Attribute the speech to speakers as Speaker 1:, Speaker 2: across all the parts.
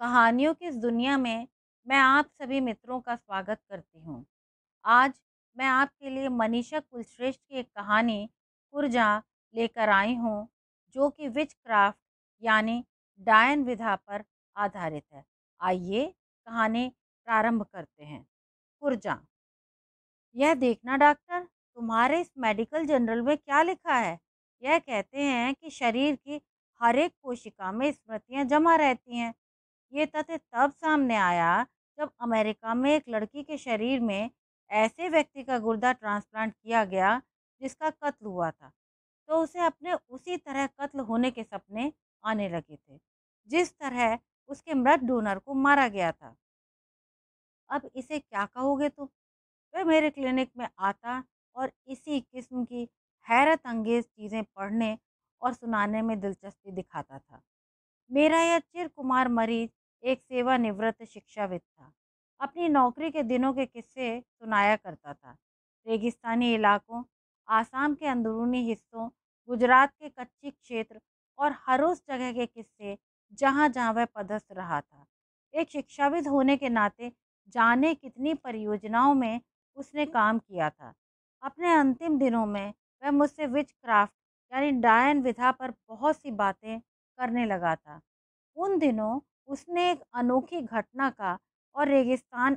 Speaker 1: कहानियों की इस दुनिया में मैं आप सभी मित्रों का स्वागत करती हूँ आज मैं आपके लिए मनीषा कुलश्रेष्ठ की एक कहानी कुर्जा लेकर आई हूँ जो कि विच क्राफ्ट यानी डायन विधा पर आधारित है आइए कहानी प्रारंभ करते हैं कुर्जा यह देखना डॉक्टर तुम्हारे इस मेडिकल जर्नल में क्या लिखा है यह कहते हैं कि शरीर की हर एक कोशिका में स्मृतियाँ जमा रहती हैं ये तथ्य तब सामने आया जब अमेरिका में एक लड़की के शरीर में ऐसे व्यक्ति का गुर्दा ट्रांसप्लांट किया गया जिसका कत्ल हुआ था तो उसे अपने उसी तरह कत्ल होने के सपने आने लगे थे जिस तरह उसके मृत डोनर को मारा गया था अब इसे क्या कहोगे तुम वह मेरे क्लिनिक में आता और इसी किस्म की हैरत अंगेज चीज़ें पढ़ने और सुनाने में दिलचस्पी दिखाता था मेरा यह चिर कुमार मरीज एक सेवानिवृत्त शिक्षाविद था अपनी नौकरी के दिनों के किस्से सुनाया करता था रेगिस्तानी इलाकों आसाम के अंदरूनी हिस्सों गुजरात के कच्ची क्षेत्र और हर उस जगह के किस्से जहाँ जहाँ वह पदस्थ रहा था एक शिक्षाविद होने के नाते जाने कितनी परियोजनाओं में उसने काम किया था अपने अंतिम दिनों में वह मुझसे विच क्राफ्ट यानी डायन विधा पर बहुत सी बातें करने लगा था उन दिनों उसने एक अनोखी घटना का और रेगिस्तान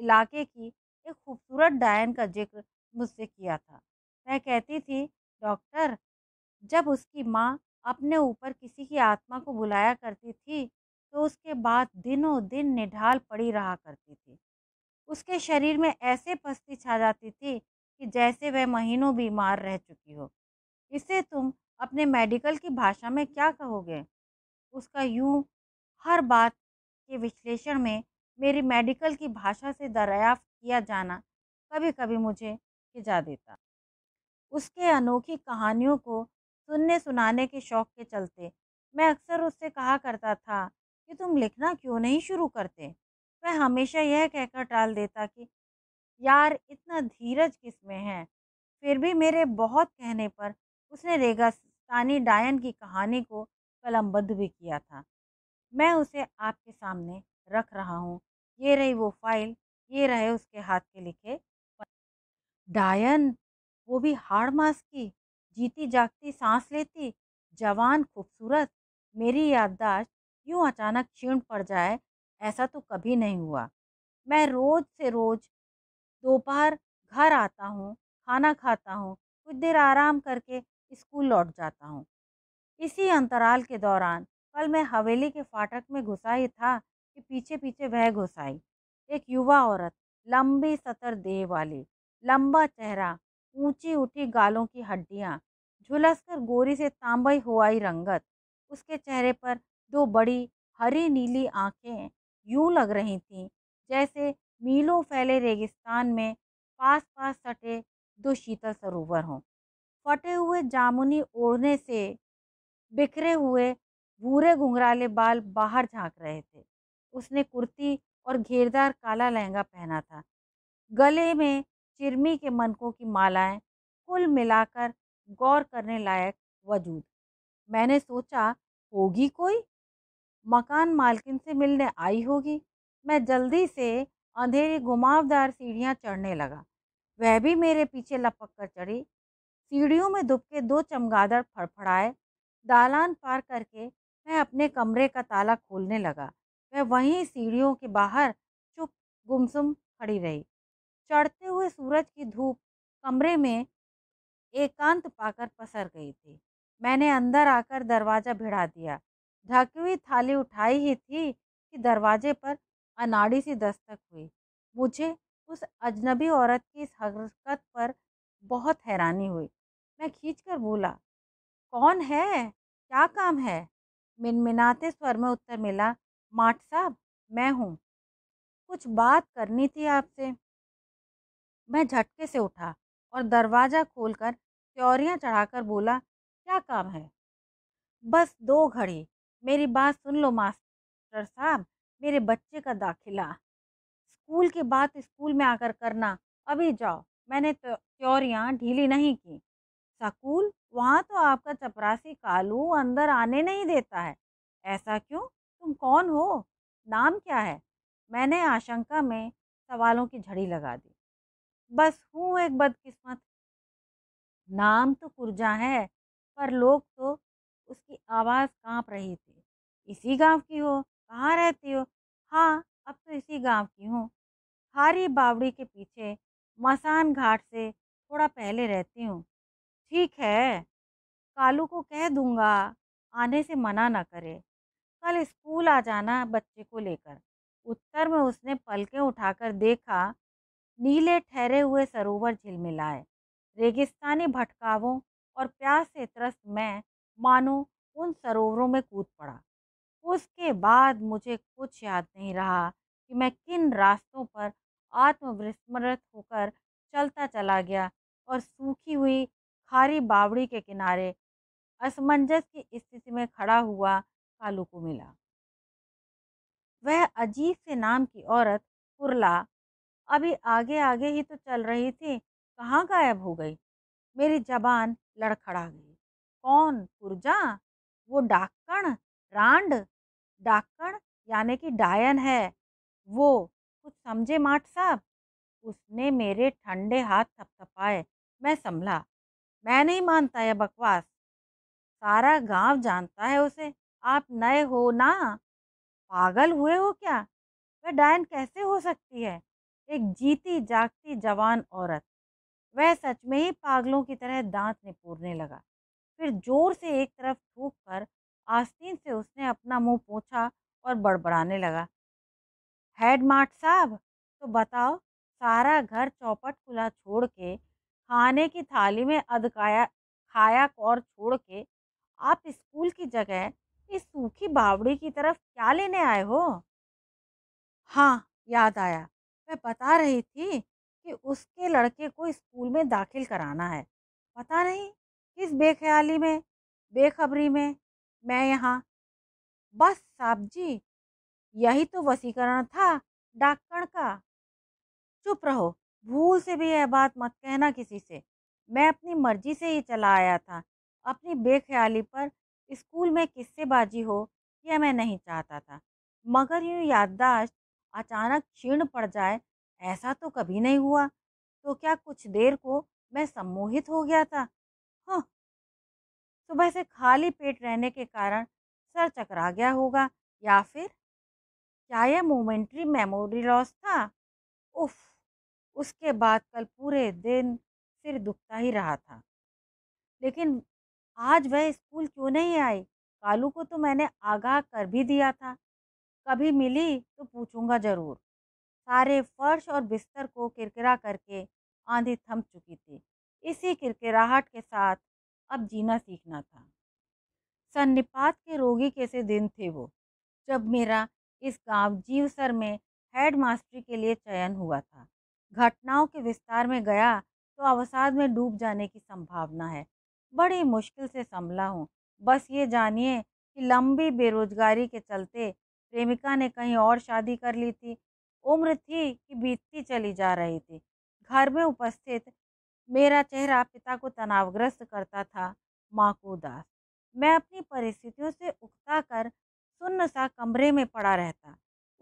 Speaker 1: इलाके की एक खूबसूरत डायन का जिक्र मुझसे किया था वह कहती थी डॉक्टर जब उसकी माँ अपने ऊपर किसी की आत्मा को बुलाया करती थी तो उसके बाद दिनों दिन निढाल पड़ी रहा करती थी उसके शरीर में ऐसे पस्ती छा जाती थी कि जैसे वह महीनों बीमार रह चुकी हो इसे तुम अपने मेडिकल की भाषा में क्या कहोगे उसका यूं हर बात के विश्लेषण में मेरी मेडिकल की भाषा से दरियाफ्त किया जाना कभी कभी मुझे खिजा देता उसके अनोखी कहानियों को सुनने सुनाने के शौक के चलते मैं अक्सर उससे कहा करता था कि तुम लिखना क्यों नहीं शुरू करते वह हमेशा यह कहकर टाल देता कि यार इतना धीरज किस में है फिर भी मेरे बहुत कहने पर उसने रेगा सानी डायन की कहानी को कलमबद्ध भी किया था मैं उसे आपके सामने रख रहा हूँ ये रही वो फाइल ये रहे उसके हाथ के लिखे डायन वो भी हाड़ मास की जीती जागती सांस लेती जवान खूबसूरत मेरी याददाश्त यूँ अचानक क्षीण पड़ जाए ऐसा तो कभी नहीं हुआ मैं रोज़ से रोज़ दोपहर घर आता हूँ खाना खाता हूँ कुछ देर आराम करके स्कूल लौट जाता हूँ इसी अंतराल के दौरान कल मैं हवेली के फाटक में घुसा ही था कि पीछे पीछे वह घुस आई एक युवा औरत लंबी सतर देह वाली लंबा चेहरा ऊंची उठी गालों की हड्डियाँ झुलसकर गोरी से तांबई हुआई रंगत उसके चेहरे पर दो बड़ी हरी नीली आंखें यूं लग रही थीं जैसे मीलों फैले रेगिस्तान में पास पास सटे दो शीतल सरोवर हों कटे हुए जामुनी ओढ़ने से बिखरे हुए भूरे घुंघराले बाल बाहर झांक रहे थे उसने कुर्ती और घेरदार काला लहंगा पहना था गले में चिरमी के मनकों की मालाएं कुल मिलाकर गौर करने लायक वजूद मैंने सोचा होगी कोई मकान मालकिन से मिलने आई होगी मैं जल्दी से अंधेरी घुमावदार सीढ़ियां चढ़ने लगा वह भी मेरे पीछे लपक कर चढ़ी सीढ़ियों में दुबके दो चमगादड़ फड़फड़ाए दालान पार करके मैं अपने कमरे का ताला खोलने लगा वह वहीं सीढ़ियों के बाहर चुप गुमसुम खड़ी रही चढ़ते हुए सूरज की धूप कमरे में एकांत पाकर पसर गई थी मैंने अंदर आकर दरवाज़ा भिड़ा दिया ढकी हुई थाली उठाई ही थी कि दरवाजे पर अनाड़ी सी दस्तक हुई मुझे उस अजनबी औरत की इस हरकत पर बहुत हैरानी हुई मैं खींच कर बोला कौन है क्या काम है मिनमिनाते स्वर में उत्तर मिला माठ साहब मैं हूँ कुछ बात करनी थी आपसे मैं झटके से उठा और दरवाज़ा खोलकर त्योरियाँ चढ़ाकर बोला क्या काम है बस दो घड़ी मेरी बात सुन लो मास्टर साहब मेरे बच्चे का दाखिला स्कूल के बाद स्कूल में आकर करना अभी जाओ मैंने त्योरियाँ तो ढीली नहीं की सकूल वहाँ तो आपका चपरासी कालू अंदर आने नहीं देता है ऐसा क्यों तुम कौन हो नाम क्या है मैंने आशंका में सवालों की झड़ी लगा दी बस हूँ एक बदकिस्मत नाम तो कुर्जा है पर लोग तो उसकी आवाज़ कांप रही थी इसी गांव की हो कहाँ रहती हो हाँ अब तो इसी गांव की हूँ हारी बावड़ी के पीछे मसान घाट से थोड़ा पहले रहती हूँ ठीक है कालू को कह दूंगा आने से मना ना करे कल स्कूल आ जाना बच्चे को लेकर उत्तर में उसने पलकें उठाकर देखा नीले ठहरे हुए सरोवर झिलमिलाए रेगिस्तानी भटकावों और प्यास से त्रस्त मैं मानो उन सरोवरों में कूद पड़ा उसके बाद मुझे कुछ याद नहीं रहा कि मैं किन रास्तों पर आत्मविस्मृत होकर चलता चला गया और सूखी हुई खारी बावड़ी के किनारे असमंजस की स्थिति में खड़ा हुआ कालू को मिला वह अजीब से नाम की औरत कुरला अभी आगे आगे ही तो चल रही थी कहाँ गायब हो गई मेरी जबान लड़खड़ा गई कौन पुरजा वो डाकण रांड डाकण यानी कि डायन है वो कुछ समझे माठ साहब उसने मेरे ठंडे हाथ थपथपाए मैं संभला मैं नहीं मानता यह बकवास सारा गांव जानता है उसे आप नए हो ना पागल हुए हो क्या वह डायन कैसे हो सकती है एक जीती जागती जवान औरत वह सच में ही पागलों की तरह दांत निपूरने लगा फिर जोर से एक तरफ थूक कर आस्तीन से उसने अपना मुंह पोछा और बड़बड़ाने लगा हेड मार्ट साहब तो बताओ सारा घर चौपट खुला छोड़ के खाने की थाली में अधकाया खाया कौर छोड़ के आप स्कूल की जगह इस सूखी बावड़ी की तरफ क्या लेने आए हो हाँ याद आया मैं बता रही थी कि उसके लड़के को स्कूल में दाखिल कराना है पता नहीं किस बेख्याली में बेखबरी में मैं यहाँ बस साहब जी यही तो वसीकरण था डाकण का चुप रहो भूल से भी यह बात मत कहना किसी से मैं अपनी मर्जी से ही चला आया था अपनी बेख्याली पर स्कूल में किससे बाजी हो यह मैं नहीं चाहता था मगर यूँ याददाश्त अचानक क्षीण पड़ जाए ऐसा तो कभी नहीं हुआ तो क्या कुछ देर को मैं सम्मोहित हो गया था हाँ सुबह से खाली पेट रहने के कारण सर चकरा गया होगा या फिर क्या यह मोमेंट्री मेमोरी लॉस था उफ़ उसके बाद कल पूरे दिन सिर दुखता ही रहा था लेकिन आज वह स्कूल क्यों नहीं आई कालू को तो मैंने आगाह कर भी दिया था कभी मिली तो पूछूंगा ज़रूर सारे फर्श और बिस्तर को किरकिरा करके आंधी थम चुकी थी इसी किरकिराहट के साथ अब जीना सीखना था सन्निपात के रोगी कैसे दिन थे वो जब मेरा इस गांव जीवसर में हेड मास्टरी के लिए चयन हुआ था घटनाओं के विस्तार में गया तो अवसाद में डूब जाने की संभावना है बड़ी मुश्किल से संभला हूँ बस ये जानिए कि लंबी बेरोजगारी के चलते प्रेमिका ने कहीं और शादी कर ली थी उम्र थी कि बीतती चली जा रही थी घर में उपस्थित मेरा चेहरा पिता को तनावग्रस्त करता था माँ को उदास मैं अपनी परिस्थितियों से उकता कर सुन्न सा कमरे में पड़ा रहता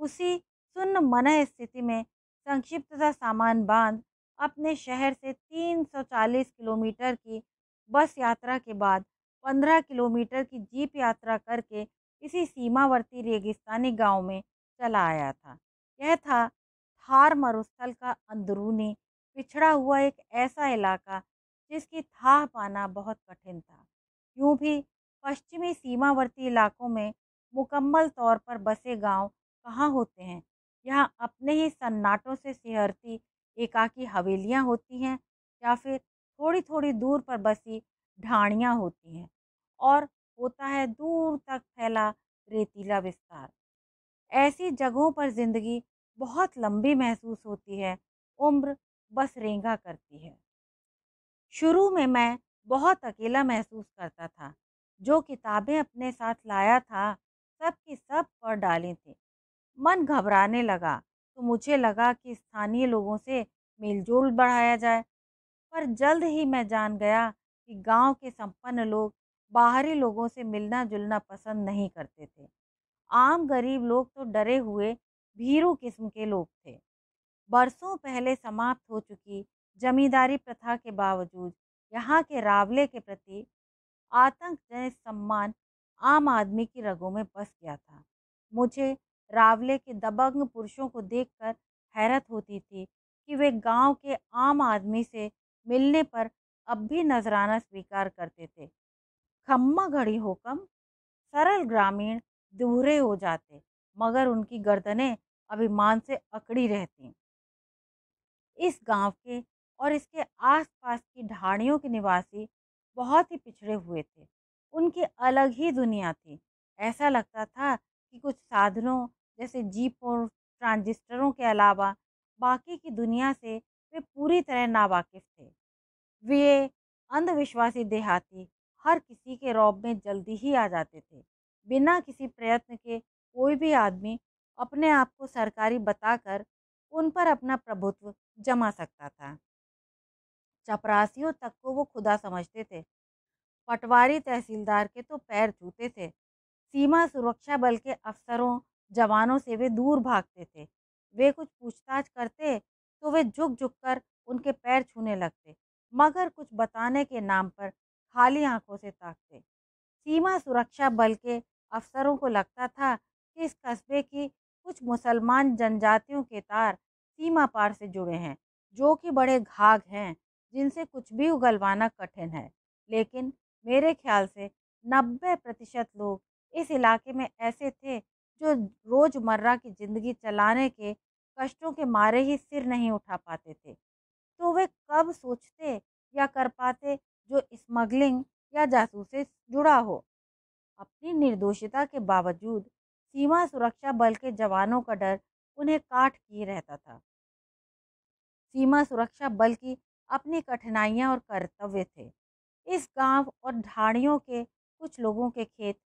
Speaker 1: उसी सुन्न मन स्थिति में संक्षिप्त सा सामान बांध अपने शहर से 340 किलोमीटर की बस यात्रा के बाद 15 किलोमीटर की जीप यात्रा करके इसी सीमावर्ती रेगिस्तानी गांव में चला आया था यह था थार मरुस्थल का अंदरूनी पिछड़ा हुआ एक ऐसा इलाका जिसकी था पाना बहुत कठिन था यूँ भी पश्चिमी सीमावर्ती इलाकों में मुकम्मल तौर पर बसे गांव कहाँ होते हैं यहाँ अपने ही सन्नाटों से सिहरती एकाकी हवेलियाँ होती हैं या फिर थोड़ी थोड़ी दूर पर बसी ढाणियाँ होती हैं और होता है दूर तक फैला रेतीला विस्तार ऐसी जगहों पर ज़िंदगी बहुत लंबी महसूस होती है उम्र बस रेंगा करती है शुरू में मैं बहुत अकेला महसूस करता था जो किताबें अपने साथ लाया था सब की सब पढ़ डाली थी मन घबराने लगा तो मुझे लगा कि स्थानीय लोगों से मेलजोल बढ़ाया जाए पर जल्द ही मैं जान गया कि गांव के संपन्न लोग बाहरी लोगों से मिलना जुलना पसंद नहीं करते थे आम गरीब लोग तो डरे हुए भीरू किस्म के लोग थे बरसों पहले समाप्त हो चुकी जमींदारी प्रथा के बावजूद यहाँ के रावले के प्रति आतंकजनक सम्मान आम आदमी की रगों में बस गया था मुझे रावले के दबंग पुरुषों को देखकर हैरत होती थी कि वे गांव के आम आदमी से मिलने पर अब भी नजराना स्वीकार करते थे खम्मा घड़ी होकम सरल ग्रामीण दूहरे हो जाते मगर उनकी गर्दनें अभिमान से अकड़ी रहती इस गांव के और इसके आसपास की ढाणियों के निवासी बहुत ही पिछड़े हुए थे उनकी अलग ही दुनिया थी ऐसा लगता था कि कुछ साधनों जैसे जीप और ट्रांजिस्टरों के अलावा बाकी की दुनिया से वे पूरी तरह नावाकिफ थे वे अंधविश्वासी देहाती हर किसी के रौब में जल्दी ही आ जाते थे बिना किसी प्रयत्न के कोई भी आदमी अपने आप को सरकारी बताकर उन पर अपना प्रभुत्व जमा सकता था चपरासियों तक को वो खुदा समझते थे पटवारी तहसीलदार के तो पैर छूते थे सीमा सुरक्षा बल के अफसरों जवानों से वे दूर भागते थे वे कुछ पूछताछ करते तो वे झुक झुक कर उनके पैर छूने लगते मगर कुछ बताने के नाम पर खाली आंखों से ताकते सीमा सुरक्षा बल के अफसरों को लगता था कि इस कस्बे की कुछ मुसलमान जनजातियों के तार सीमा पार से जुड़े हैं जो कि बड़े घाघ हैं जिनसे कुछ भी उगलवाना कठिन है लेकिन मेरे ख्याल से नब्बे प्रतिशत लोग इस इलाके में ऐसे थे जो रोज़मर्रा की ज़िंदगी चलाने के कष्टों के मारे ही सिर नहीं उठा पाते थे तो वे कब सोचते या कर पाते जो स्मगलिंग या जासूसी जुड़ा हो अपनी निर्दोषिता के बावजूद सीमा सुरक्षा बल के जवानों का डर उन्हें काट किए रहता था सीमा सुरक्षा बल की अपनी कठिनाइयां और कर्तव्य थे इस गांव और ढाणियों के कुछ लोगों के खेत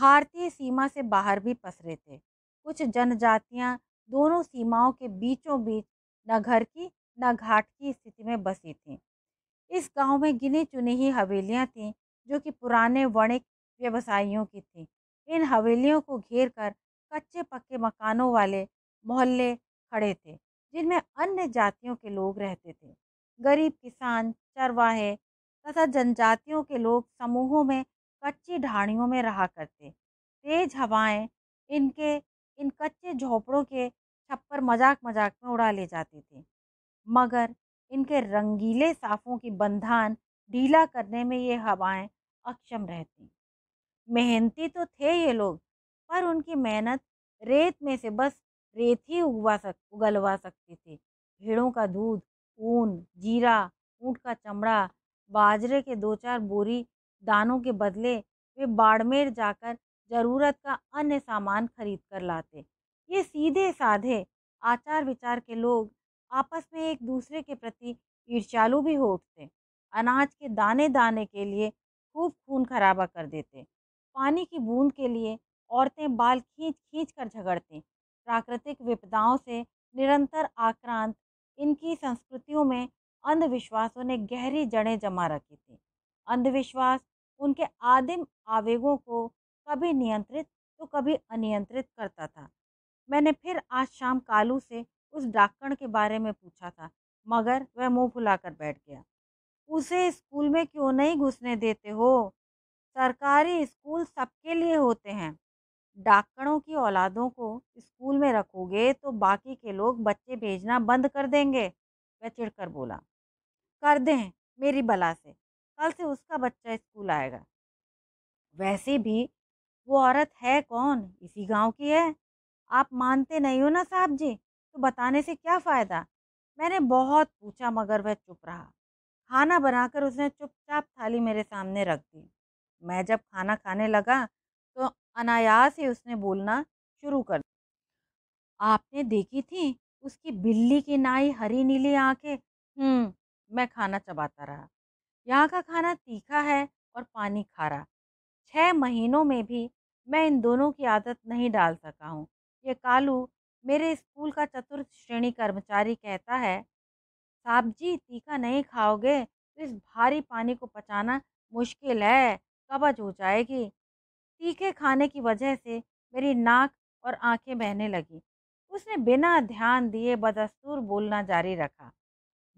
Speaker 1: भारतीय सीमा से बाहर भी पसरे थे कुछ जनजातियां दोनों सीमाओं के बीचों बीच न घर की न घाट की स्थिति में बसी थीं इस गांव में गिने चुनी ही हवेलियां थीं जो कि पुराने वणिक व्यवसायियों की थीं इन हवेलियों को घेर कर कच्चे पक्के मकानों वाले मोहल्ले खड़े थे जिनमें अन्य जातियों के लोग रहते थे गरीब किसान चरवाहे तथा जनजातियों के लोग समूहों में कच्ची ढाणियों में रहा करते तेज हवाएं इनके इन कच्चे झोपड़ों के छप्पर मजाक मजाक में उड़ा ले जाती थी मगर इनके रंगीले साफों की बंधान ढीला करने में ये हवाएं अक्षम रहती मेहनती तो थे ये लोग पर उनकी मेहनत रेत में से बस रेत ही उगवा सक उगलवा सकती थी भेड़ों का दूध ऊन जीरा ऊँट का चमड़ा बाजरे के दो चार बोरी दानों के बदले वे बाड़मेर जाकर जरूरत का अन्य सामान खरीद कर लाते ये सीधे साधे आचार विचार के लोग आपस में एक दूसरे के प्रति ईर्ष्यालु भी हो उठते अनाज के दाने दाने के लिए खूब खून खराबा कर देते पानी की बूंद के लिए औरतें बाल खींच खींच कर झगड़ती प्राकृतिक विपदाओं से निरंतर आक्रांत इनकी संस्कृतियों में अंधविश्वासों ने गहरी जड़ें जमा रखी थी अंधविश्वास उनके आदिम आवेगों को कभी नियंत्रित तो कभी अनियंत्रित करता था मैंने फिर आज शाम कालू से उस डाकण के बारे में पूछा था मगर वह मुंह फुलाकर बैठ गया उसे स्कूल में क्यों नहीं घुसने देते हो सरकारी स्कूल सबके लिए होते हैं डाकणों की औलादों को स्कूल में रखोगे तो बाकी के लोग बच्चे भेजना बंद कर देंगे वह चिड़कर बोला कर दें मेरी बला से कल से उसका बच्चा स्कूल आएगा वैसे भी वो औरत है कौन इसी गांव की है आप मानते नहीं हो ना साहब जी तो बताने से क्या फ़ायदा मैंने बहुत पूछा मगर वह चुप रहा खाना बनाकर उसने चुपचाप थाली मेरे सामने रख दी मैं जब खाना खाने लगा तो अनायास ही उसने बोलना शुरू कर दिया आपने देखी थी उसकी बिल्ली की नाई हरी नीली आंखें हम्म मैं खाना चबाता रहा यहाँ का खाना तीखा है और पानी खारा छः महीनों में भी मैं इन दोनों की आदत नहीं डाल सका हूँ ये कालू मेरे स्कूल का चतुर्थ श्रेणी कर्मचारी कहता है साहब जी तीखा नहीं खाओगे तो इस भारी पानी को पचाना मुश्किल है कब्ज हो जाएगी तीखे खाने की वजह से मेरी नाक और आंखें बहने लगी उसने बिना ध्यान दिए बदस्तूर बोलना जारी रखा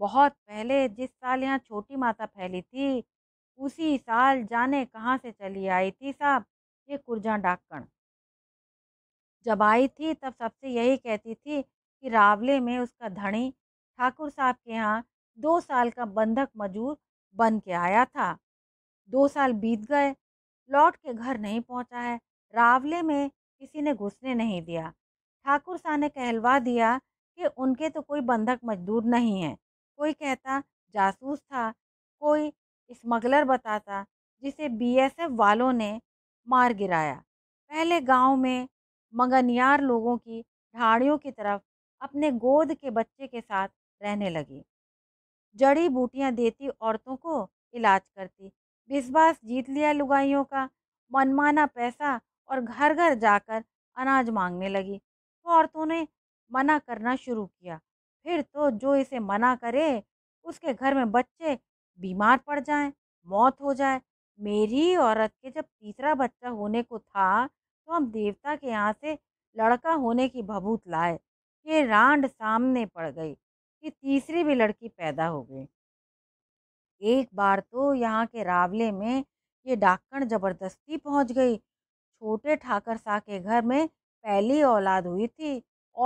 Speaker 1: बहुत पहले जिस साल यहाँ छोटी माता फैली थी उसी साल जाने कहाँ से चली आई थी साहब ये कुर्जा डाकण जब आई थी तब सबसे यही कहती थी कि रावले में उसका धनी ठाकुर साहब के यहाँ दो साल का बंधक मजूर बन के आया था दो साल बीत गए लौट के घर नहीं पहुंचा है रावले में किसी ने घुसने नहीं दिया ठाकुर साहब ने कहलवा दिया कि उनके तो कोई बंधक मजदूर नहीं है कोई कहता जासूस था कोई स्मगलर बताता जिसे बीएसएफ वालों ने मार गिराया पहले गांव में मंगनियार लोगों की ढाड़ियों की तरफ अपने गोद के बच्चे के साथ रहने लगी जड़ी बूटियां देती औरतों को इलाज करती विश्वास जीत लिया लुगाइयों का मनमाना पैसा और घर घर जाकर अनाज मांगने लगी तो औरतों ने मना करना शुरू किया फिर तो जो इसे मना करे उसके घर में बच्चे बीमार पड़ जाएं, मौत हो जाए मेरी औरत के जब तीसरा बच्चा होने को था तो हम देवता के यहाँ से लड़का होने की भभूत लाए ये रांड सामने पड़ गई कि तीसरी भी लड़की पैदा हो गई एक बार तो यहाँ के रावले में ये डाकण जबरदस्ती पहुँच गई छोटे ठाकर शाह के घर में पहली औलाद हुई थी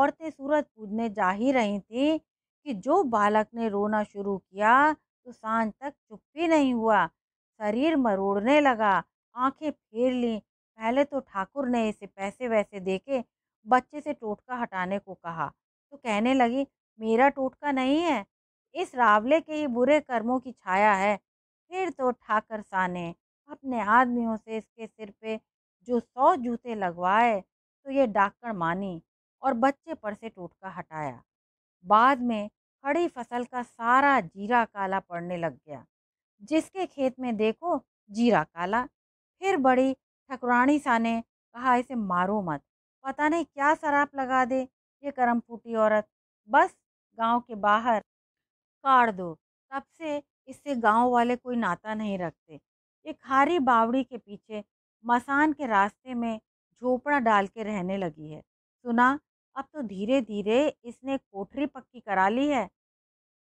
Speaker 1: औरतें सूरज पूजने जा ही रही थी कि जो बालक ने रोना शुरू किया तो सांझ तक चुप भी नहीं हुआ शरीर मरोड़ने लगा आंखें फेर ली पहले तो ठाकुर ने इसे पैसे वैसे देके बच्चे से टोटका हटाने को कहा तो कहने लगी मेरा टोटका नहीं है इस रावले के ही बुरे कर्मों की छाया है फिर तो ठाकर साने ने अपने आदमियों से इसके सिर पे जो सौ जूते लगवाए तो ये डाकड़ मानी और बच्चे पर से टोटका हटाया बाद में खड़ी फसल का सारा जीरा काला पड़ने लग गया जिसके खेत में देखो जीरा काला फिर बड़ी ठकुरानी सा ने कहा इसे मारो मत पता नहीं क्या शराब लगा दे ये करम फूटी औरत बस गांव के बाहर काट दो तब से इससे गांव वाले कोई नाता नहीं रखते ये खारी बावड़ी के पीछे मसान के रास्ते में झोपड़ा डाल के रहने लगी है सुना अब तो धीरे धीरे इसने कोठरी पक्की करा ली है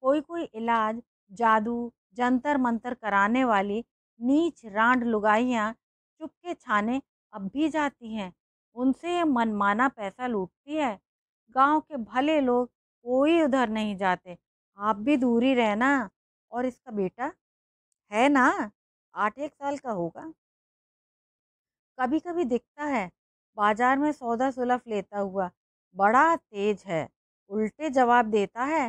Speaker 1: कोई कोई इलाज जादू जंतर मंतर कराने वाली नीच रांड लुगाइयाँ चुपके छाने अब भी जाती हैं उनसे ये मनमाना पैसा लूटती है गांव के भले लोग कोई उधर नहीं जाते आप भी दूरी रहना और इसका बेटा है ना आठ एक साल का होगा कभी कभी दिखता है बाजार में सौदा सुलफ लेता हुआ बड़ा तेज है उल्टे जवाब देता है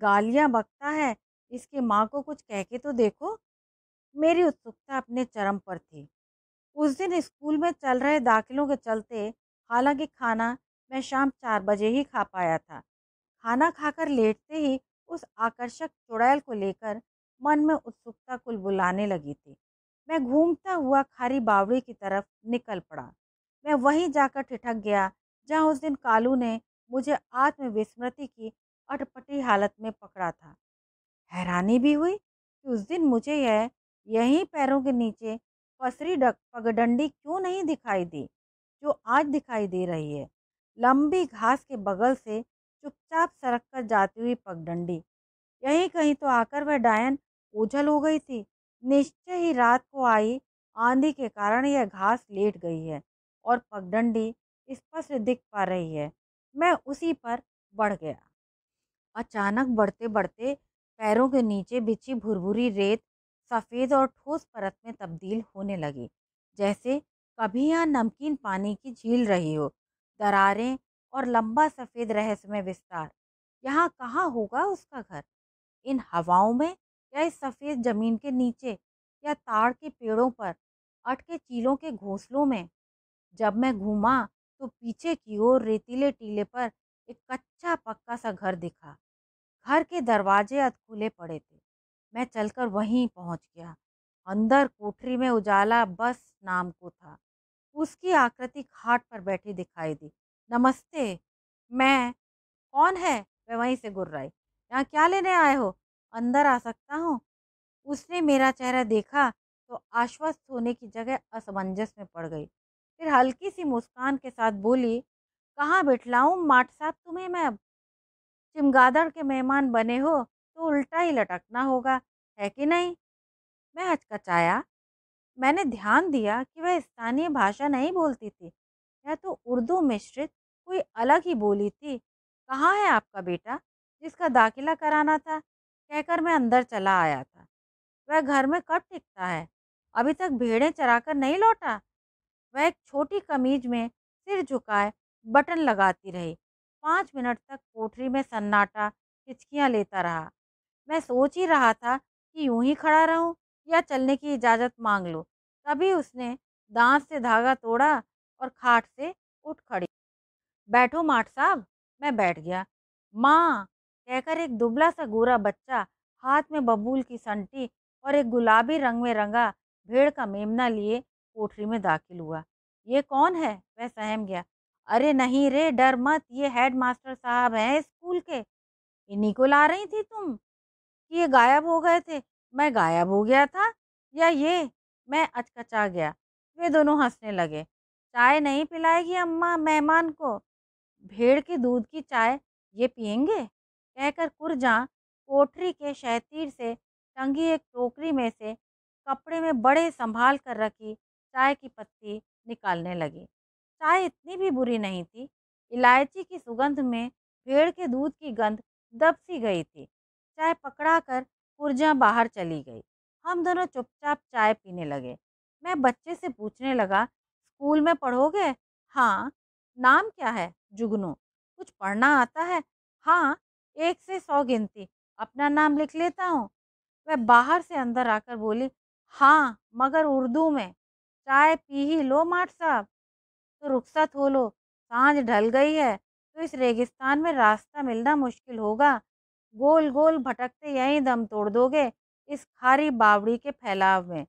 Speaker 1: गालियां बकता है इसकी माँ को कुछ कह के तो देखो मेरी उत्सुकता अपने चरम पर थी उस दिन स्कूल में चल रहे दाखिलों के चलते हालांकि खाना मैं शाम चार बजे ही खा पाया था खाना खाकर लेटते ही उस आकर्षक चुड़ैल को लेकर मन में उत्सुकता कुल बुलाने लगी थी मैं घूमता हुआ खारी बावड़ी की तरफ निकल पड़ा मैं वहीं जाकर ठिठक गया जहाँ उस दिन कालू ने मुझे आत्मविस्मृति की अटपटी हालत में पकड़ा था हैरानी भी हुई कि उस दिन मुझे यह यहीं पैरों के नीचे डक पगडंडी क्यों नहीं दिखाई दी जो आज दिखाई दे रही है लंबी घास के बगल से चुपचाप सरक कर जाती हुई पगडंडी यहीं कहीं तो आकर वह डायन ओझल हो गई थी निश्चय ही रात को आई आंधी के कारण यह घास लेट गई है और पगडंडी स्पष्ट दिख पा रही है मैं उसी पर बढ़ गया अचानक बढ़ते बढ़ते पैरों के नीचे बिछी भुरभुरी रेत सफ़ेद और ठोस परत में तब्दील होने लगी जैसे कभी यहाँ नमकीन पानी की झील रही हो दरारें और लंबा सफ़ेद रहस्यमय विस्तार यहाँ कहाँ होगा उसका घर इन हवाओं में या इस सफ़ेद जमीन के नीचे या ताड़ के पेड़ों पर अटके चीलों के घोंसलों में जब मैं घूमा तो पीछे की ओर रेतीले टीले पर एक कच्चा पक्का सा घर दिखा घर के दरवाजे अध खुले पड़े थे मैं चलकर वहीं पहुंच गया अंदर कोठरी में उजाला बस नाम को था उसकी आकृति घाट पर बैठी दिखाई दी नमस्ते मैं कौन है वह वहीं से गुर्राई यहाँ क्या लेने आए हो अंदर आ सकता हूँ उसने मेरा चेहरा देखा तो आश्वस्त होने की जगह असमंजस में पड़ गई फिर हल्की सी मुस्कान के साथ बोली कहाँ बिठलाऊँ माट साहब तुम्हें मैं अब चिमगादड़ के मेहमान बने हो तो उल्टा ही लटकना होगा है कि नहीं मैं हचकचाया मैंने ध्यान दिया कि वह स्थानीय भाषा नहीं बोलती थी यह तो उर्दू मिश्रित कोई अलग ही बोली थी कहाँ है आपका बेटा जिसका दाखिला कराना था कहकर मैं अंदर चला आया था वह घर में कब टिकता है अभी तक भेड़ें चराकर नहीं लौटा वह एक छोटी कमीज में सिर झुकाए बटन लगाती रही पाँच मिनट तक कोठरी में सन्नाटा हिचकियाँ लेता रहा मैं सोच ही रहा था कि यूं ही खड़ा रहूं या चलने की इजाज़त मांग लूं। तभी उसने दांत से धागा तोड़ा और खाट से उठ खड़ी बैठो माठ साहब मैं बैठ गया माँ कहकर एक दुबला सा गोरा बच्चा हाथ में बबूल की संटी और एक गुलाबी रंग में रंगा भेड़ का मेमना लिए कोठरी में दाखिल हुआ ये कौन है वह सहम गया अरे नहीं रे डर मत ये हेड मास्टर साहब हैं स्कूल के इन्हीं को ला रही थी तुम कि ये गायब हो गए थे मैं गायब हो गया था या ये मैं अचकचा गया वे दोनों हंसने लगे चाय नहीं पिलाएगी अम्मा मेहमान को भेड़ के दूध की चाय ये पियेंगे कहकर कुरजा कोठरी के शहतीर से टंगी एक टोकरी में से कपड़े में बड़े संभाल कर रखी चाय की पत्ती निकालने लगी चाय इतनी भी बुरी नहीं थी इलायची की सुगंध में भेड़ के दूध की गंध दब सी गई थी चाय पकड़ा कर पुर्जा बाहर चली गई हम दोनों चुपचाप चाय पीने लगे मैं बच्चे से पूछने लगा स्कूल में पढ़ोगे हाँ नाम क्या है जुगनू कुछ पढ़ना आता है हाँ एक से सौ गिनती अपना नाम लिख लेता हूँ वह बाहर से अंदर आकर बोली हाँ मगर उर्दू में चाय पी ही लो माठ साहब तो रुखसत हो लो सांझ ढल गई है तो इस रेगिस्तान में रास्ता मिलना मुश्किल होगा गोल गोल भटकते यहीं दम तोड़ दोगे इस खारी बावड़ी के फैलाव में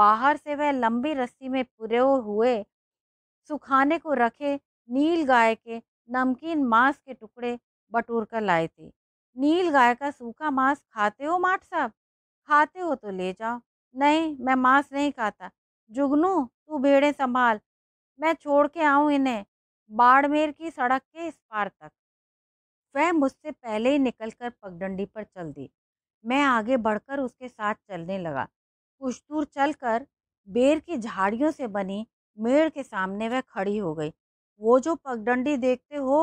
Speaker 1: बाहर से वह लंबी रस्सी में पुरे हुए सुखाने को रखे नील गाय के नमकीन मांस के टुकड़े बटोर कर लाए थे नील गाय का सूखा मांस खाते हो माठ साहब खाते हो तो ले जाओ नहीं मैं मांस नहीं खाता जुगनू तू भेड़े संभाल मैं छोड़ के आऊँ इन्हें बाड़मेर की सड़क के इस पार तक वह मुझसे पहले ही कर पगडंडी पर चल दी मैं आगे बढ़कर उसके साथ चलने लगा कुछ दूर चलकर बेर की झाड़ियों से बनी मेड़ के सामने वह खड़ी हो गई वो जो पगडंडी देखते हो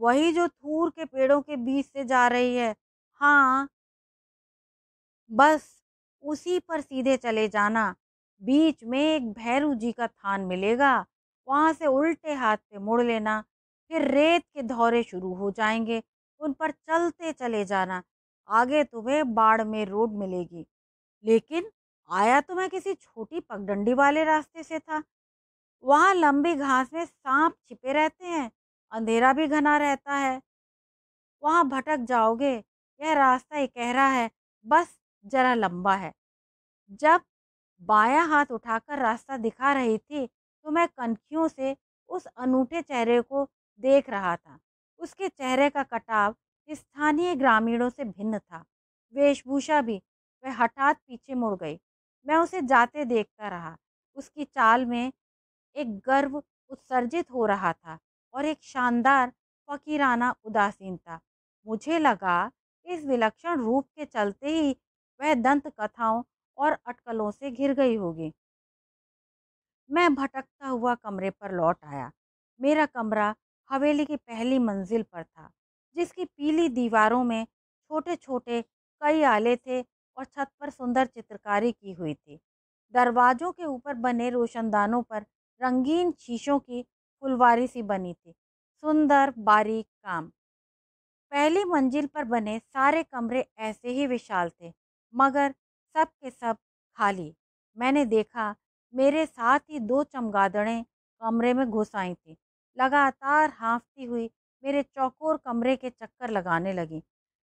Speaker 1: वही जो थूर के पेड़ों के बीच से जा रही है हाँ बस उसी पर सीधे चले जाना बीच में एक भैरू जी का थान मिलेगा वहाँ से उल्टे हाथ पे मुड़ लेना फिर रेत के धौरे शुरू हो जाएंगे उन पर चलते चले जाना आगे तुम्हें बाढ़ में रोड मिलेगी लेकिन आया तो मैं किसी छोटी पगडंडी वाले रास्ते से था वहाँ लंबी घास में सांप छिपे रहते हैं अंधेरा भी घना रहता है वहाँ भटक जाओगे यह रास्ता एकहरा है बस जरा लंबा है जब बाया हाथ उठाकर रास्ता दिखा रही थी तो मैं कनखियों से उस अनूठे चेहरे को देख रहा था उसके चेहरे का कटाव स्थानीय ग्रामीणों से भिन्न था वेशभूषा भी वह हठात पीछे मुड़ गई मैं उसे जाते देखता रहा उसकी चाल में एक गर्व उत्सर्जित हो रहा था और एक शानदार फकीराना उदासीन था मुझे लगा इस विलक्षण रूप के चलते ही वह दंत कथाओं और अटकलों से घिर गई होगी मैं भटकता हुआ कमरे पर लौट आया मेरा कमरा हवेली की पहली मंजिल पर था जिसकी पीली दीवारों में छोटे छोटे कई आले थे और छत पर सुंदर चित्रकारी की हुई थी दरवाज़ों के ऊपर बने रोशनदानों पर रंगीन शीशों की फुलवारी सी बनी थी सुंदर बारीक काम पहली मंजिल पर बने सारे कमरे ऐसे ही विशाल थे मगर सब के सब खाली मैंने देखा मेरे साथ ही दो चमगादड़ें कमरे में घुस आई थी लगातार हाँफती हुई मेरे चौकोर कमरे के चक्कर लगाने लगी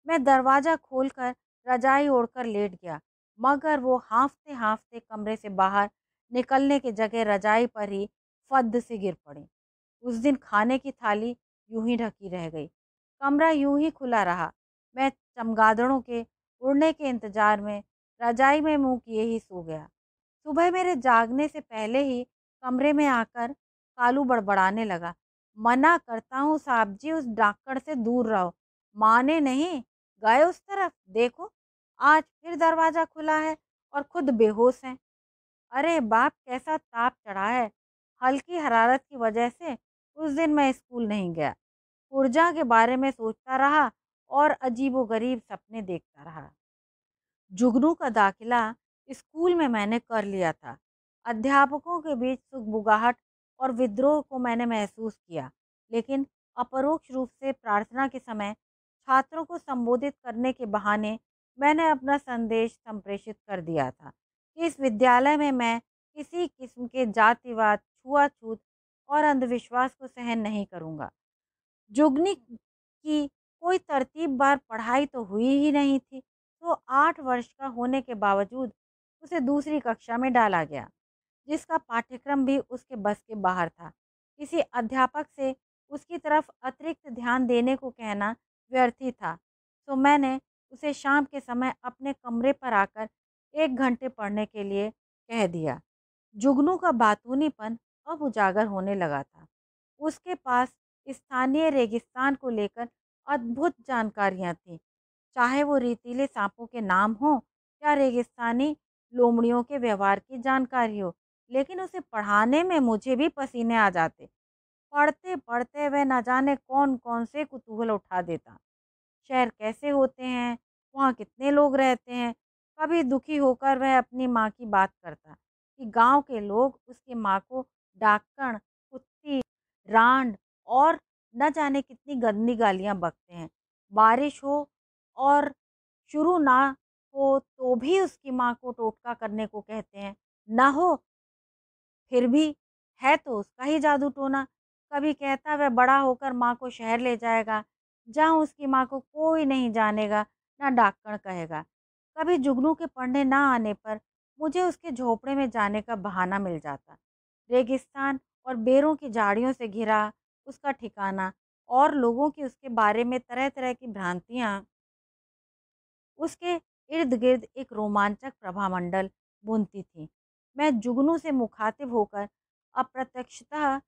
Speaker 1: मैं दरवाज़ा खोलकर रजाई ओढ़कर लेट गया मगर वो हाँफते हाँफते कमरे से बाहर निकलने के जगह रजाई पर ही फद से गिर पड़ी उस दिन खाने की थाली यूं ही ढकी रह गई कमरा यूं ही खुला रहा मैं चमगादड़ों के उड़ने के इंतज़ार में रजाई में मुंह किए ही सो गया सुबह मेरे जागने से पहले ही कमरे में आकर कालू बड़बड़ाने लगा मना करता हूँ साहब जी उस डाकड़ से दूर रहो माने नहीं गए उस तरफ देखो आज फिर दरवाज़ा खुला है और खुद बेहोश हैं अरे बाप कैसा ताप चढ़ा है हल्की हरारत की वजह से उस दिन मैं स्कूल नहीं गया ऊर्जा के बारे में सोचता रहा और अजीबोगरीब गरीब सपने देखता रहा जुगनू का दाखिला स्कूल में मैंने कर लिया था अध्यापकों के बीच सुखबुगाहट और विद्रोह को मैंने महसूस किया लेकिन अपरोक्ष रूप से प्रार्थना के समय छात्रों को संबोधित करने के बहाने मैंने अपना संदेश संप्रेषित कर दिया था कि इस विद्यालय में मैं किसी किस्म के जातिवाद छुआछूत और अंधविश्वास को सहन नहीं करूँगा जुगनी की कोई तरतीब बार पढ़ाई तो हुई ही नहीं थी तो आठ वर्ष का होने के बावजूद उसे दूसरी कक्षा में डाला गया जिसका पाठ्यक्रम भी उसके बस के बाहर था किसी अध्यापक से उसकी तरफ अतिरिक्त ध्यान देने को कहना व्यर्थी था तो मैंने उसे शाम के समय अपने कमरे पर आकर एक घंटे पढ़ने के लिए कह दिया जुगनू का बातूनीपन अब उजागर होने लगा था उसके पास स्थानीय रेगिस्तान को लेकर अद्भुत जानकारियाँ थीं चाहे वो रेतीले सांपों के नाम हो या रेगिस्तानी लोमड़ियों के व्यवहार की जानकारी हो लेकिन उसे पढ़ाने में मुझे भी पसीने आ जाते पढ़ते पढ़ते वह न जाने कौन कौन से कुतूहल उठा देता शहर कैसे होते हैं वहाँ कितने लोग रहते हैं कभी दुखी होकर वह अपनी माँ की बात करता कि गांव के लोग उसकी माँ को डाकण कुत्ती रांड और न जाने कितनी गंदी गालियाँ बकते हैं बारिश हो और शुरू ना हो तो भी उसकी माँ को टोटका करने को कहते हैं ना हो फिर भी है तो उसका ही जादू टोना कभी कहता वह बड़ा होकर माँ को शहर ले जाएगा जहाँ उसकी माँ को कोई नहीं जानेगा ना डाकण कहेगा कभी जुगनू के पढ़ने ना आने पर मुझे उसके झोपड़े में जाने का बहाना मिल जाता रेगिस्तान और बेरों की झाड़ियों से घिरा उसका ठिकाना और लोगों की उसके बारे में तरह तरह की भ्रांतियाँ उसके इर्द गिर्द एक रोमांचक प्रभामंडल बुनती थी मैं जुगनू से मुखातिब होकर अप्रत्यक्षतः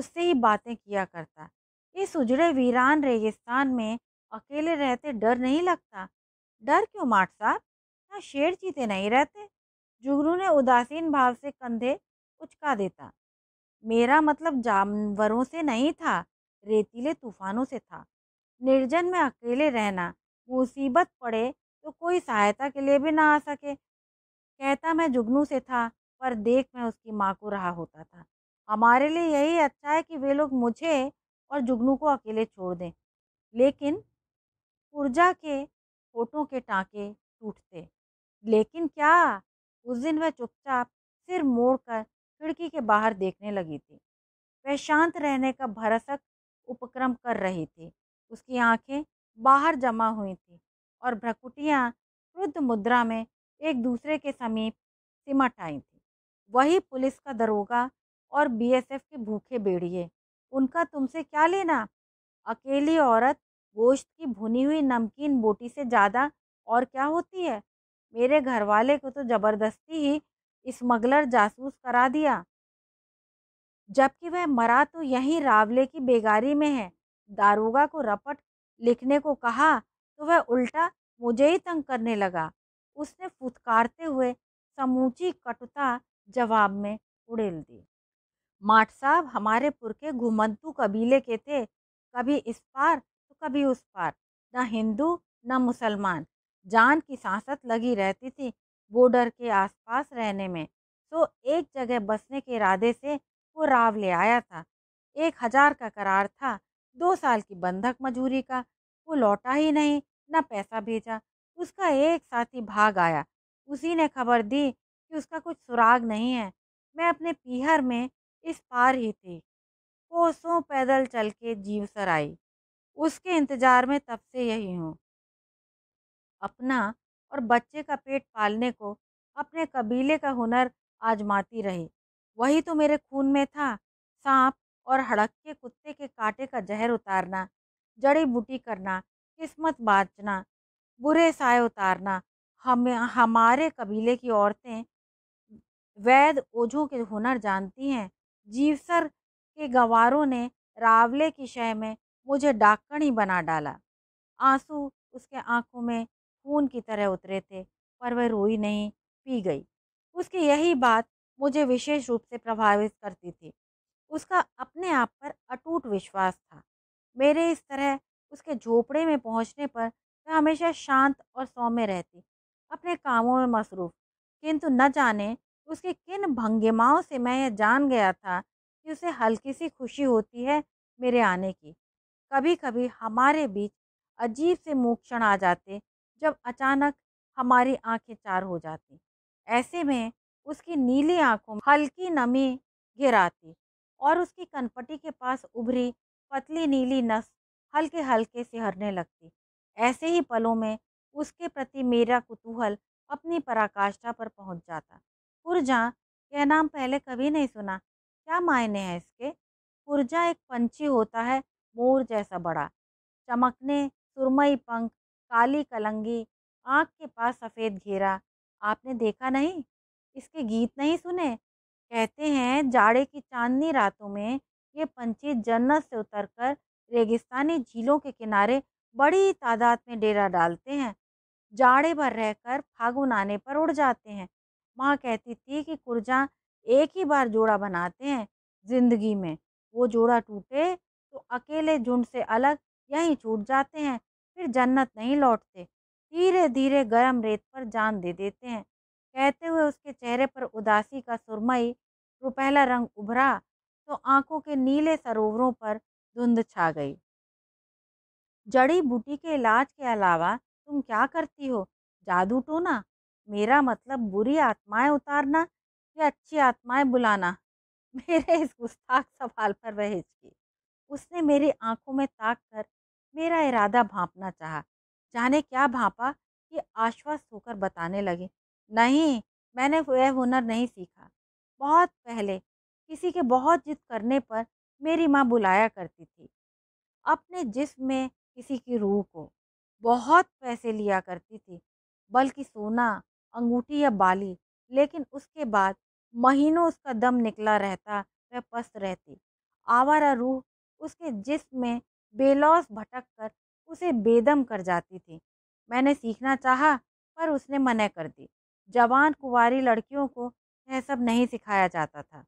Speaker 1: उससे ही बातें किया करता इस उजड़े वीरान रेगिस्तान में अकेले रहते डर नहीं लगता डर क्यों माट साहब यहाँ शेर चीते नहीं रहते जुगनू ने उदासीन भाव से कंधे उचका देता मेरा मतलब जानवरों से नहीं था रेतीले तूफानों से था निर्जन में अकेले रहना मुसीबत पड़े तो कोई सहायता के लिए भी ना आ सके कहता मैं जुगनू से था पर देख मैं उसकी माँ को रहा होता था हमारे लिए यही अच्छा है कि वे लोग मुझे और जुगनू को अकेले छोड़ दें लेकिन ऊर्जा के होठों के टाँके टूटते लेकिन क्या उस दिन वह चुपचाप सिर मोड़कर खिड़की के बाहर देखने लगी थी वह शांत रहने का भरसक उपक्रम कर रही थी उसकी आंखें बाहर जमा हुई थी और भ्रकुटियाँ क्रुद्ध मुद्रा में एक दूसरे के समीप सिमट आई थी वही पुलिस का दरोगा और बीएसएफ के भूखे बेड़िए उनका तुमसे क्या लेना अकेली औरत गोश्त की भुनी हुई नमकीन बोटी से ज़्यादा और क्या होती है मेरे घर वाले को तो ज़बरदस्ती ही स्मगलर जासूस करा दिया जबकि वह मरा तो यहीं रावले की बेगारी में है दारोगा को रपट लिखने को कहा तो वह उल्टा मुझे ही तंग करने लगा उसने फुतकारते हुए समूची कटुता जवाब में उड़ेल दी माठ साहब हमारे पुरखे घुमंतु कबीले के थे कभी इस पार तो कभी उस पार न हिंदू न मुसलमान जान की सांसत लगी रहती थी बॉर्डर के आसपास रहने में तो एक जगह बसने के इरादे से वो राव ले आया था एक हजार का करार था दो साल की बंधक मजूरी का वो लौटा ही नहीं ना पैसा भेजा उसका एक साथी भाग आया उसी ने खबर दी कि उसका कुछ सुराग नहीं है मैं अपने पीहर में इस पार ही थी कोसों पैदल चल के जीवसर आई उसके इंतज़ार में तब से यही हूँ अपना और बच्चे का पेट पालने को अपने कबीले का हुनर आजमाती रही वही तो मेरे खून में था सांप और हड़क के कुत्ते के कांटे का जहर उतारना जड़ी बूटी करना किस्मत बाँचना बुरे साय उतारना हम हमारे कबीले की औरतें वैद ओझों के हुनर जानती हैं जीवसर के गंवारों ने रावले की शय में मुझे डाकणी बना डाला आंसू उसके आंखों में खून की तरह उतरे थे पर वह रोई नहीं पी गई उसकी यही बात मुझे विशेष रूप से प्रभावित करती थी उसका अपने आप पर अटूट विश्वास था मेरे इस तरह उसके झोपड़े में पहुंचने पर वह हमेशा शांत और सौम्य रहती अपने कामों में मसरूफ़ किंतु न जाने उसके किन भंगिमाओं से मैं यह जान गया था कि उसे हल्की सी खुशी होती है मेरे आने की कभी कभी हमारे बीच अजीब से मूक्षण आ जाते जब अचानक हमारी आंखें चार हो जाती ऐसे में उसकी नीली आंखों में हल्की नमी घिर आती और उसकी कनपटी के पास उभरी पतली नीली नस हल्के हल्के सिहरने लगती ऐसे ही पलों में उसके प्रति मेरा कुतूहल अपनी पराकाष्ठा पर पहुंच जाता पुरजा यह नाम पहले कभी नहीं सुना क्या मायने हैं इसके पुरजा एक पंछी होता है मोर जैसा बड़ा चमकने सुरमई पंख काली कलंगी आँख के पास सफ़ेद घेरा आपने देखा नहीं इसके गीत नहीं सुने कहते हैं जाड़े की चांदनी रातों में ये पंछी जन्नत से उतरकर रेगिस्तानी झीलों के किनारे बड़ी तादाद में डेरा डालते हैं जाड़े भर रहकर फागुन आने पर उड़ जाते हैं माँ कहती थी कि कुर्जा एक ही बार जोड़ा बनाते हैं जिंदगी में वो जोड़ा टूटे तो अकेले झुंड से अलग यहीं छूट जाते हैं फिर जन्नत नहीं लौटते धीरे धीरे गर्म रेत पर जान दे देते हैं कहते हुए उसके चेहरे पर उदासी का सुरमई रुपहला रंग उभरा तो आंखों के नीले सरोवरों पर धुंध छा गई जड़ी बूटी के इलाज के अलावा तुम क्या करती हो जादू टोना मेरा मतलब बुरी आत्माएं उतारना या अच्छी आत्माएं बुलाना मेरे इस गुस्ताख सवाल पर वह हिचकी उसने मेरी आंखों में ताक कर मेरा इरादा भापना चाहा जाने क्या भापा कि आश्वस्त होकर बताने लगे नहीं मैंने वह हुनर नहीं सीखा बहुत पहले किसी के बहुत जिद करने पर मेरी माँ बुलाया करती थी अपने जिस्म में किसी की रूह को बहुत पैसे लिया करती थी बल्कि सोना अंगूठी या बाली लेकिन उसके बाद महीनों उसका दम निकला रहता वह पस्त रहती आवारा रूह उसके जिस्म में बेलौस भटक कर उसे बेदम कर जाती थी मैंने सीखना चाहा पर उसने मना कर दी जवान कुंवारी लड़कियों को यह सब नहीं सिखाया जाता था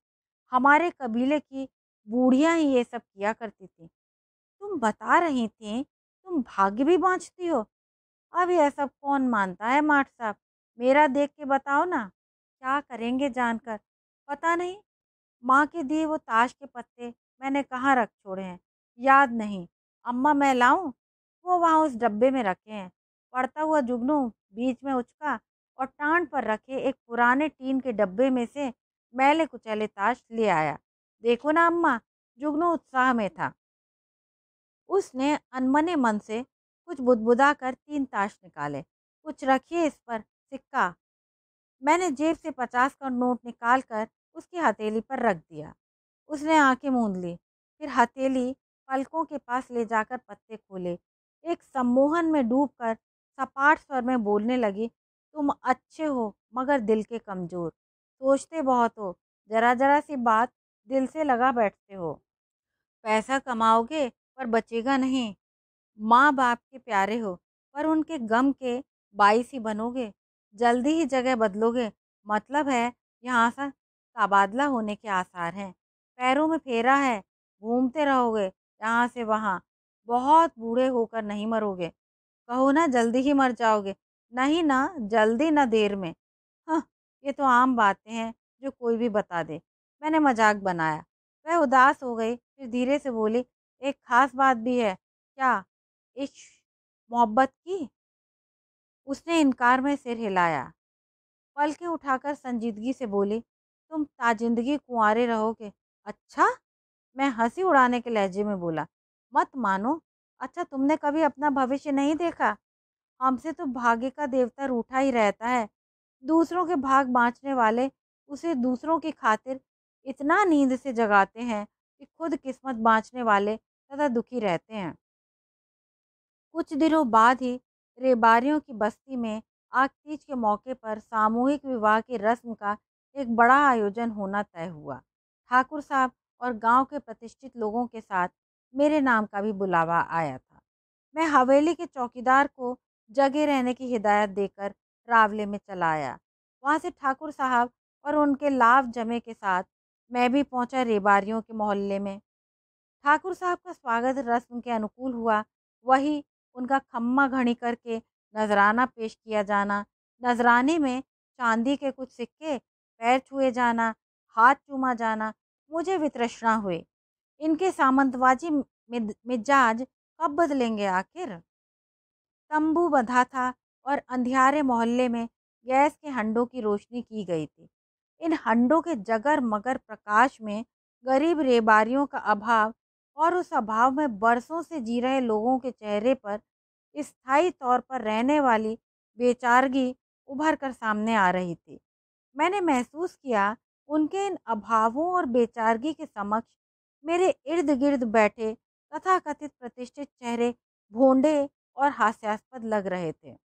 Speaker 1: हमारे कबीले की बूढ़ियाँ ही ये सब किया करती थी तुम बता रही थी तुम भाग्य भी बाँचती हो अब यह सब कौन मानता है माठ साहब मेरा देख के बताओ ना क्या करेंगे जानकर पता नहीं माँ के दिए वो ताश के पत्ते मैंने कहाँ रख छोड़े हैं याद नहीं अम्मा मैं लाऊं वो वहाँ उस डब्बे में रखे हैं पड़ता हुआ जुगनू बीच में उचका और टांड पर रखे एक पुराने टीन के डब्बे में से मैले कुचैले ताश ले आया देखो ना अम्मा जुगनू उत्साह में था उसने अनमने मन से कुछ बुदबुदा कर तीन ताश निकाले कुछ रखिए इस पर सिक्का मैंने जेब से पचास का नोट निकाल कर उसकी हथेली पर रख दिया उसने आंखें मूंद ली फिर हथेली पलकों के पास ले जाकर पत्ते खोले एक सम्मोहन में डूब कर सपाट स्वर में बोलने लगी तुम अच्छे हो मगर दिल के कमज़ोर सोचते बहुत हो ज़रा ज़रा सी बात दिल से लगा बैठते हो पैसा कमाओगे पर बचेगा नहीं माँ बाप के प्यारे हो पर उनके गम के बाईस ही बनोगे जल्दी ही जगह बदलोगे मतलब है यहाँ सा तबादला होने के आसार हैं पैरों में फेरा है घूमते रहोगे यहाँ से वहाँ बहुत बूढ़े होकर नहीं मरोगे कहो ना जल्दी ही मर जाओगे नहीं ना जल्दी ना देर में ये तो आम बातें हैं जो कोई भी बता दे मैंने मजाक बनाया वह उदास हो गई फिर धीरे से बोली एक ख़ास बात भी है क्या इस मोहब्बत की उसने इनकार में सिर हिलाया पलके उठाकर संजीदगी से बोली तुम ताजिंदगी कुंवारे रहोगे अच्छा मैं हंसी उड़ाने के लहजे में बोला मत मानो अच्छा तुमने कभी अपना भविष्य नहीं देखा हमसे तो भाग्य का देवता रूठा ही रहता है दूसरों के भाग बाँचने वाले उसे दूसरों की खातिर इतना नींद से जगाते हैं कि खुद किस्मत बाँचने वाले सदा दुखी रहते हैं कुछ दिनों बाद ही रेबारियों की बस्ती में तीज के मौके पर सामूहिक विवाह की रस्म का एक बड़ा आयोजन होना तय हुआ ठाकुर साहब और गांव के प्रतिष्ठित लोगों के साथ मेरे नाम का भी बुलावा आया था मैं हवेली के चौकीदार को जगे रहने की हिदायत देकर रावले में चला आया वहाँ से ठाकुर साहब और उनके लाभ जमे के साथ मैं भी पहुँचा रेबारियों के मोहल्ले में ठाकुर साहब का स्वागत रस्म के अनुकूल हुआ वही उनका खम्मा घड़ी करके नजराना पेश किया जाना नजराने में चांदी के कुछ सिक्के पैर छुए जाना हाथ चूमा जाना मुझे वितरषणा हुए इनके सामंतवाजी मिजाज कब बदलेंगे आखिर तंबू बंधा था और अंधियारे मोहल्ले में गैस के हंडों की रोशनी की गई थी इन हंडों के जगर मगर प्रकाश में गरीब रेबारियों का अभाव और उस अभाव में बरसों से जी रहे लोगों के चेहरे पर स्थायी तौर पर रहने वाली बेचारगी उभर कर सामने आ रही थी मैंने महसूस किया उनके इन अभावों और बेचारगी के समक्ष मेरे इर्द गिर्द बैठे तथाकथित प्रतिष्ठित चेहरे भोंडे और हास्यास्पद लग रहे थे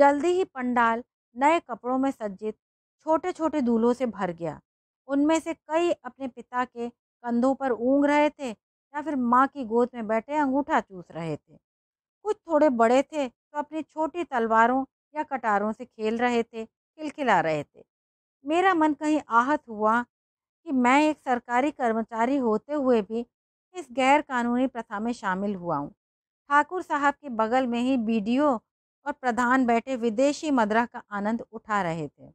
Speaker 1: जल्दी ही पंडाल नए कपड़ों में सज्जित छोटे छोटे दूल्हों से भर गया उनमें से कई अपने पिता के कंधों पर ऊँग रहे थे या फिर माँ की गोद में बैठे अंगूठा चूस रहे थे कुछ थोड़े बड़े थे तो अपनी छोटी तलवारों या कटारों से खेल रहे थे खिलखिला रहे थे मेरा मन कहीं आहत हुआ कि मैं एक सरकारी कर्मचारी होते हुए भी इस गैर कानूनी प्रथा में शामिल हुआ हूँ ठाकुर साहब के बगल में ही बीडीओ और प्रधान बैठे विदेशी मदरा का आनंद उठा रहे थे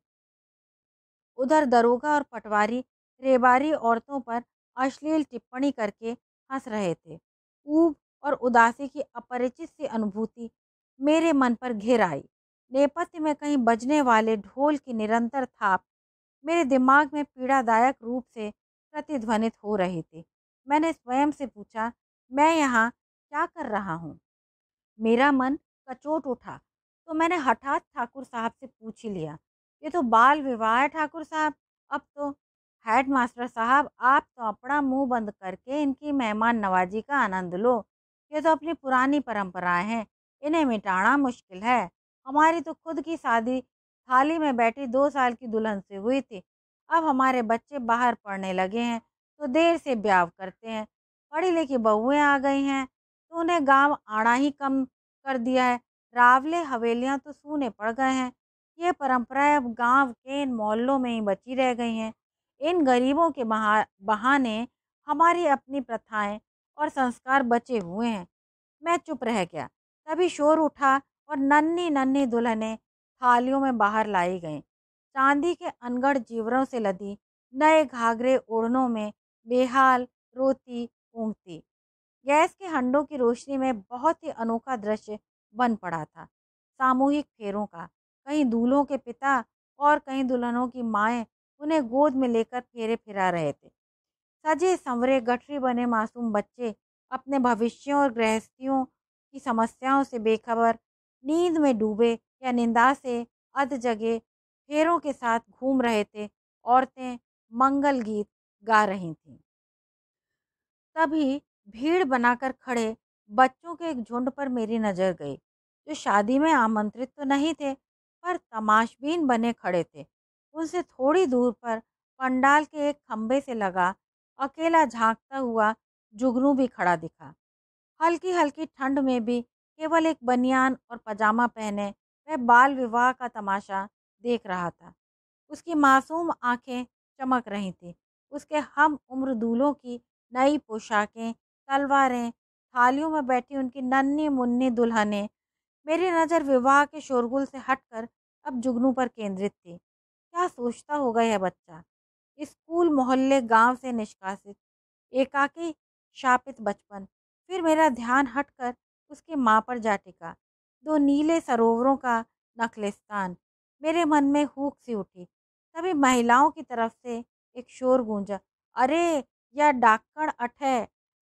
Speaker 1: उधर दरोगा और पटवारी रेबारी औरतों पर अश्लील टिप्पणी करके हंस रहे थे ऊब और उदासी की अपरिचित सी अनुभूति मेरे मन पर घिर आई नेपथ्य में कहीं बजने वाले ढोल की निरंतर थाप मेरे दिमाग में पीड़ादायक रूप से प्रतिध्वनित हो रही थी मैंने स्वयं से पूछा मैं यहाँ क्या कर रहा हूँ मेरा मन चोट उठा तो मैंने हठात ठाकुर साहब से पूछ ही लिया ये तो बाल विवाह है ठाकुर साहब अब तो हेड मास्टर साहब आप तो अपना मुंह बंद करके इनकी मेहमान नवाजी का आनंद लो ये तो अपनी पुरानी परंपराएं हैं इन्हें मिटाना मुश्किल है हमारी तो खुद की शादी थाली में बैठी दो साल की दुल्हन से हुई थी अब हमारे बच्चे बाहर पढ़ने लगे हैं तो देर से ब्याह करते हैं पढ़ी लिखी बहुएँ आ गई हैं तो उन्हें गांव आना ही कम कर दिया है रावले हवेलियाँ तो सूने पड़ गए हैं ये परंपराएं अब गांव के इन मोहल्लों में ही बची रह गई हैं इन गरीबों के बहाने हमारी अपनी प्रथाएं और संस्कार बचे हुए हैं मैं चुप रह गया तभी शोर उठा और नन्नी नन्नी दुल्हनें थालियों में बाहर लाई गईं चांदी के अनगढ़ जीवरों से लदी नए घाघरे ओढ़नों में बेहाल रोती ऊँगती गैस के हंडों की रोशनी में बहुत ही अनोखा दृश्य बन पड़ा था सामूहिक फेरों का कहीं दूल्हों के पिता और कहीं दुल्हनों की माएँ उन्हें गोद में लेकर फेरे फिरा रहे थे सजे संवरे गठरी बने मासूम बच्चे अपने भविष्यों और गृहस्थियों की समस्याओं से बेखबर नींद में डूबे या निंदा से अध जगे फेरों के साथ घूम रहे थे औरतें मंगल गीत गा रही थीं तभी भीड़ बनाकर खड़े बच्चों के एक झुंड पर मेरी नज़र गई जो शादी में आमंत्रित तो नहीं थे पर तमाशबीन बने खड़े थे उनसे थोड़ी दूर पर पंडाल के एक खम्भे से लगा अकेला झांकता हुआ जुगनू भी खड़ा दिखा हल्की हल्की ठंड में भी केवल एक बनियान और पजामा पहने वह बाल विवाह का तमाशा देख रहा था उसकी मासूम आंखें चमक रही थीं उसके हम उम्र दूल्हों की नई पोशाकें तलवारें थालियों में बैठी उनकी नन्नी मुन्नी दुल्हने मेरी नज़र विवाह के शोरगुल से हटकर अब जुगनू पर केंद्रित थी क्या सोचता होगा यह बच्चा स्कूल मोहल्ले गांव से निष्कासित एकाकी शापित बचपन फिर मेरा ध्यान हटकर उसके माँ पर जा टिका दो नीले सरोवरों का नखलिस्तान मेरे मन में हूक सी उठी तभी महिलाओं की तरफ से एक शोर गूंजा अरे यह डाकण अठ है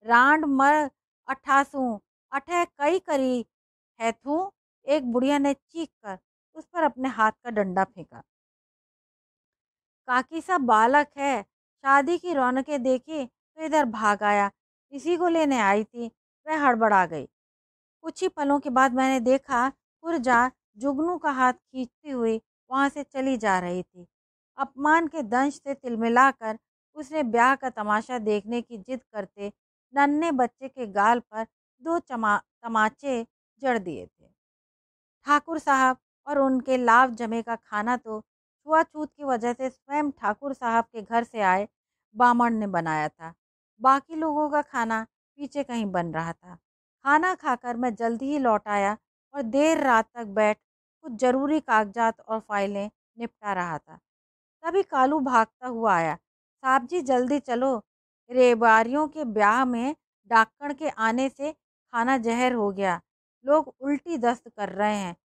Speaker 1: रांड मर अठासू अठे कई करी है हैथू एक बुढ़िया ने चीख कर उस पर अपने हाथ का डंडा फेंका काकी सा बालक है शादी की रौनकें देखी तो इधर भाग आया इसी को लेने आई थी वह हड़बड़ा गई कुछ ही पलों के बाद मैंने देखा पुरजा जुगनू का हाथ खींचती हुई वहां से चली जा रही थी अपमान के दंश से तिलमिलाकर उसने ब्याह का तमाशा देखने की जिद करते नन्हे बच्चे के गाल पर दो चमा तमाचे जड़ दिए थे ठाकुर साहब और उनके लाभ जमे का खाना तो छुआछूत की वजह से स्वयं ठाकुर साहब के घर से आए बामण ने बनाया था बाकी लोगों का खाना पीछे कहीं बन रहा था खाना खाकर मैं जल्दी ही लौट आया और देर रात तक बैठ कुछ ज़रूरी कागजात और फाइलें निपटा रहा था तभी कालू भागता हुआ आया साहब जी जल्दी चलो रेबारियों के ब्याह में डाकण के आने से खाना जहर हो गया लोग उल्टी दस्त कर रहे हैं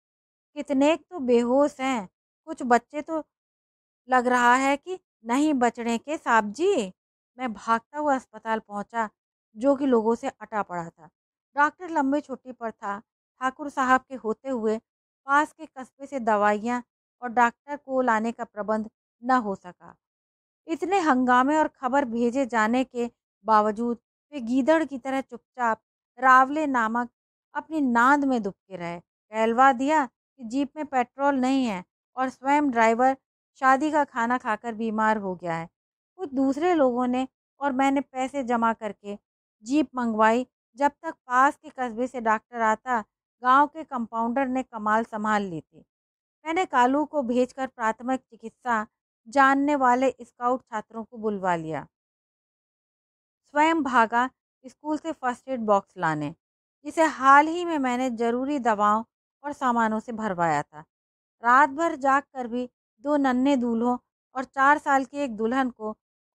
Speaker 1: कितने तो बेहोश हैं कुछ बच्चे तो लग रहा है कि नहीं बचने के साहब जी मैं भागता हुआ अस्पताल पहुंचा जो कि लोगों से अटा पड़ा था डॉक्टर लंबे छुट्टी पर था ठाकुर साहब के होते हुए पास के कस्बे से दवाइयाँ और डॉक्टर को लाने का प्रबंध न हो सका इतने हंगामे और खबर भेजे जाने के बावजूद वे गीदड़ की तरह चुपचाप रावले नामक अपनी नांद में दुबके रहे कहलवा दिया कि जीप में पेट्रोल नहीं है और स्वयं ड्राइवर शादी का खाना खाकर बीमार हो गया है कुछ दूसरे लोगों ने और मैंने पैसे जमा करके जीप मंगवाई जब तक पास के कस्बे से डॉक्टर आता गांव के कंपाउंडर ने कमाल संभाल ली थी मैंने कालू को भेजकर प्राथमिक चिकित्सा जानने वाले स्काउट छात्रों को बुलवा लिया स्वयं भागा स्कूल से फर्स्ट एड बॉक्स लाने जिसे हाल ही में मैंने ज़रूरी दवाओं और सामानों से भरवाया था रात भर जाग कर भी दो नन्हे दूल्हों और चार साल की एक दुल्हन को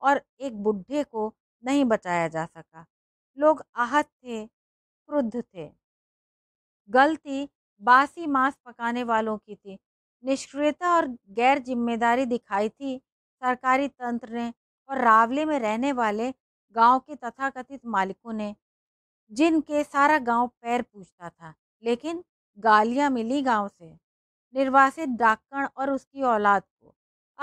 Speaker 1: और एक बुढ़े को नहीं बचाया जा सका लोग आहत थे क्रुद्ध थे गलती बासी मांस पकाने वालों की थी निष्क्रियता और गैर जिम्मेदारी दिखाई थी सरकारी तंत्र ने और रावले में रहने वाले गांव के तथाकथित मालिकों ने जिनके सारा गांव पैर पूछता था लेकिन गालियां मिली गांव से निर्वासित डाकण और उसकी औलाद को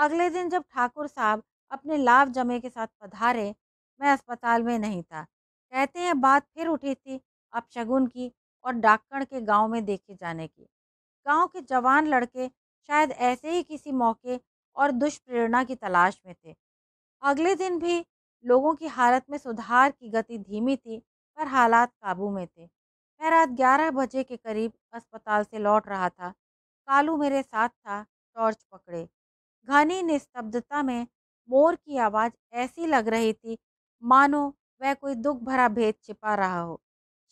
Speaker 1: अगले दिन जब ठाकुर साहब अपने लाभ जमे के साथ पधारे मैं अस्पताल में नहीं था कहते हैं बात फिर उठी थी अपशगुन की और डाकण के गांव में देखे जाने की गांव के जवान लड़के शायद ऐसे ही किसी मौके और दुष्प्रेरणा की तलाश में थे अगले दिन भी लोगों की हालत में सुधार की गति धीमी थी पर हालात काबू में थे मैं रात ग्यारह बजे के करीब अस्पताल से लौट रहा था कालू मेरे साथ था टॉर्च पकड़े घनी निस्तब्धता में मोर की आवाज़ ऐसी लग रही थी मानो वह कोई दुख भरा भेद छिपा रहा हो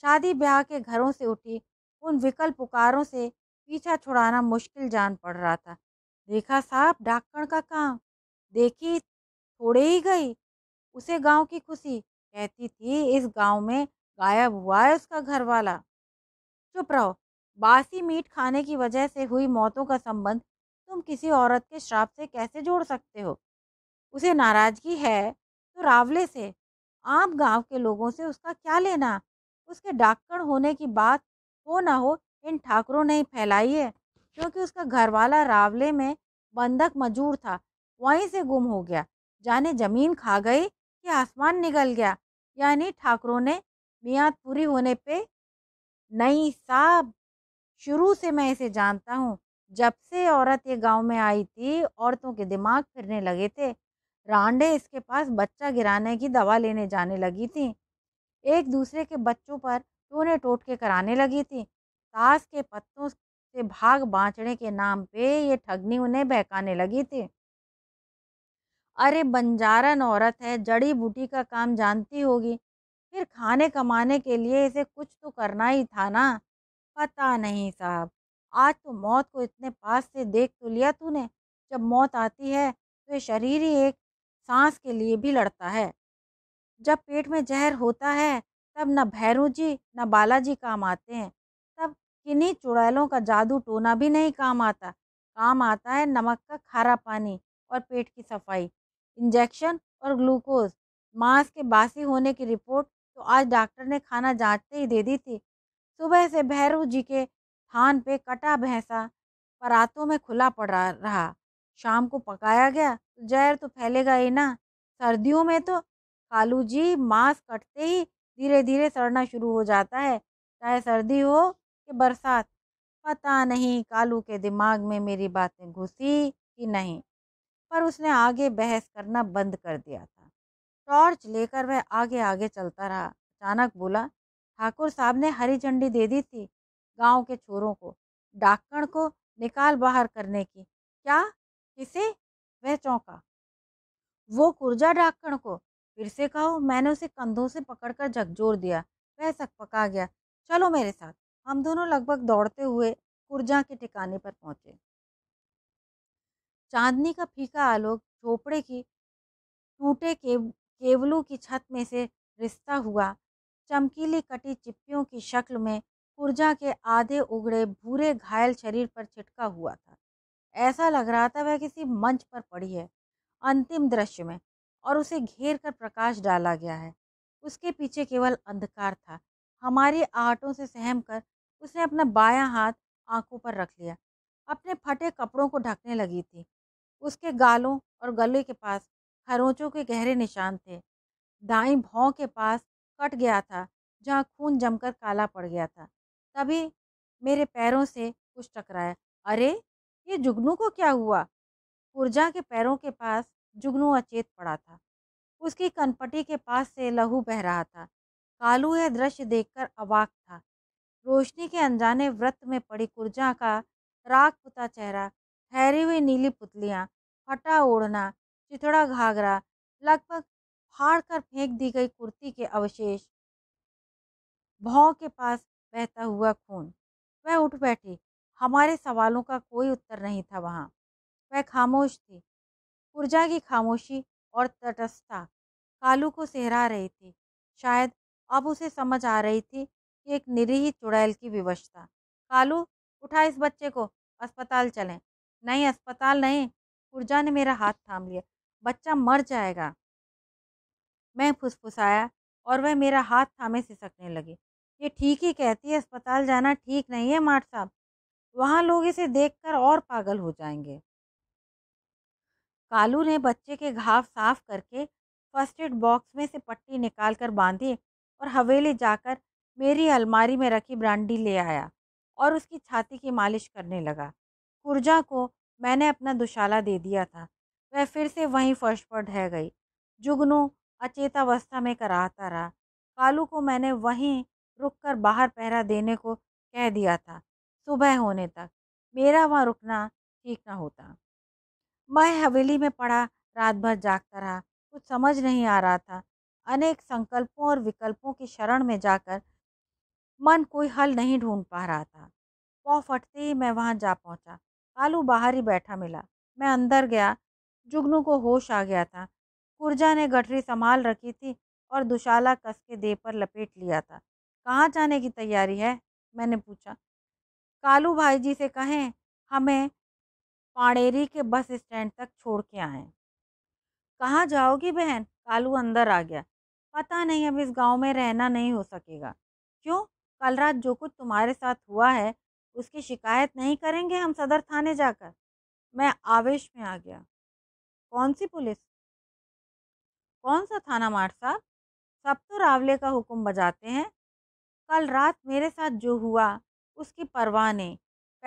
Speaker 1: शादी ब्याह के घरों से उठी उन विकल पुकारों से पीछा छुड़ाना मुश्किल जान पड़ रहा था देखा साहब डाकण का काम देखी थोड़े ही गई उसे गांव की खुशी कहती थी इस गांव में गायब हुआ है उसका घर वाला चुप रहो बासी मीट खाने की वजह से हुई मौतों का संबंध तुम किसी औरत के श्राप से कैसे जोड़ सकते हो उसे नाराजगी है तो रावले से आप गांव के लोगों से उसका क्या लेना उसके डाकण होने की बात हो ना हो इन ठाकरों ने फैलाई है क्योंकि उसका घरवाला रावले में बंधक मजूर था वहीं से गुम हो गया जाने जमीन खा गई कि आसमान निकल गया यानी ठाकरों ने मियाद पूरी होने पे नहीं साहब शुरू से मैं इसे जानता हूँ जब से औरत ये गांव में आई थी औरतों के दिमाग फिरने लगे थे रांडे इसके पास बच्चा गिराने की दवा लेने जाने लगी थी एक दूसरे के बच्चों पर टोने टोटके कराने लगी थी सास के पत्तों से भाग बांचने के नाम पे ये ठगनी उन्हें बहकाने लगी थी अरे बंजारन औरत है जड़ी बूटी का काम जानती होगी फिर खाने कमाने के लिए इसे कुछ तो करना ही था ना पता नहीं साहब आज तो मौत को इतने पास से देख तो लिया तूने जब मौत आती है तो ये शरीर ही एक सांस के लिए भी लड़ता है जब पेट में जहर होता है तब न भैरू जी न बालाजी काम आते हैं किन्हीं चुड़ैलों का जादू टोना भी नहीं काम आता काम आता है नमक का खारा पानी और पेट की सफाई इंजेक्शन और ग्लूकोज मांस के बासी होने की रिपोर्ट तो आज डॉक्टर ने खाना जांचते ही दे दी थी सुबह से भैरव जी के थान पे कटा भैंसा परातों में खुला पड़ा रहा शाम को पकाया गया तो जहर तो फैलेगा ही ना सर्दियों में तो कालू जी मांस कटते ही धीरे धीरे सड़ना शुरू हो जाता है चाहे सर्दी हो कि बरसात पता नहीं कालू के दिमाग में मेरी बातें घुसी कि नहीं पर उसने आगे बहस करना बंद कर दिया था टॉर्च लेकर वह आगे आगे चलता रहा अचानक बोला ठाकुर साहब ने हरी झंडी दे दी थी गांव के छोरों को डाकण को निकाल बाहर करने की क्या किसे वह चौंका वो कुर्जा डाकण को फिर से कहो मैंने उसे कंधों से पकड़कर झकझोर दिया वह सक पका गया चलो मेरे साथ हम दोनों लगभग दौड़ते हुए कुर्जा के ठिकाने पर पहुंचे चांदनी का फीका आलोक झोपड़े की टूटे के केवलों की छत में से रिश्ता हुआ चमकीली कटी चिप्पियों की शक्ल में कुर्जा के आधे उगड़े भूरे घायल शरीर पर छिटका हुआ था ऐसा लग रहा था वह किसी मंच पर पड़ी है अंतिम दृश्य में और उसे घेर कर प्रकाश डाला गया है उसके पीछे केवल अंधकार था हमारी आहटों से सहम कर उसने अपना बायां हाथ आंखों पर रख लिया अपने फटे कपड़ों को ढकने लगी थी उसके गालों और गले के पास खरोंचों के गहरे निशान थे दाई भौं के पास कट गया था जहाँ खून जमकर काला पड़ गया था तभी मेरे पैरों से कुछ टकराया अरे ये जुगनू को क्या हुआ पुरजा के पैरों के पास जुगनू अचेत पड़ा था उसकी कनपटी के पास से लहू बह रहा था कालू यह दृश्य देखकर अवाक था रोशनी के अनजाने व्रत में पड़ी कुर्जा का राख पुता चेहरा ठहरी हुई नीली पुतलियाँ फटा ओढ़ना चिथड़ा घाघरा लगभग फाड़ कर फेंक दी गई कुर्ती के अवशेष भाव के पास बहता हुआ खून वह उठ बैठी हमारे सवालों का कोई उत्तर नहीं था वहाँ वह खामोश थी पुर्जा की खामोशी और तटस्थता कालू को सहरा रही थी शायद अब उसे समझ आ रही थी एक निरीह चुड़ैल की विवशता कालू उठा इस बच्चे को अस्पताल चलें नहीं अस्पताल नहीं पुरजा ने मेरा हाथ थाम लिया बच्चा मर जाएगा मैं फुसफुसाया और वह मेरा हाथ थामे सिसकने लगी ये ठीक ही कहती है अस्पताल जाना ठीक नहीं है माठ साहब वहाँ लोग इसे देखकर और पागल हो जाएंगे कालू ने बच्चे के घाव साफ करके फर्स्ट एड बॉक्स में से पट्टी निकालकर बांधी और हवेली जाकर मेरी अलमारी में रखी ब्रांडी ले आया और उसकी छाती की मालिश करने लगा कुर्जा को मैंने अपना दुशाला दे दिया था वह फिर से वहीं फर्श पर ढह गई जुगनू अचेतावस्था में कराहता रहा कालू को मैंने वहीं रुककर बाहर पहरा देने को कह दिया था सुबह होने तक मेरा वहाँ रुकना ठीक ना होता मैं हवेली में पड़ा रात भर जागता रहा कुछ समझ नहीं आ रहा था अनेक संकल्पों और विकल्पों की शरण में जाकर मन कोई हल नहीं ढूंढ पा रहा था पौ फटते ही मैं वहाँ जा पहुँचा कालू बाहर ही बैठा मिला मैं अंदर गया जुगनू को होश आ गया था कुर्जा ने गठरी संभाल रखी थी और दुशाला कस के देह पर लपेट लिया था कहाँ जाने की तैयारी है मैंने पूछा कालू भाई जी से कहें हमें पाड़ेरी के बस स्टैंड तक छोड़ के आए कहाँ जाओगी बहन कालू अंदर आ गया पता नहीं अब इस गांव में रहना नहीं हो सकेगा क्यों कल रात जो कुछ तुम्हारे साथ हुआ है उसकी शिकायत नहीं करेंगे हम सदर थाने जाकर मैं आवेश में आ गया कौन सी पुलिस कौन सा थाना मार साहब सब तो रावले का हुक्म बजाते हैं कल रात मेरे साथ जो हुआ उसकी परवाह नहीं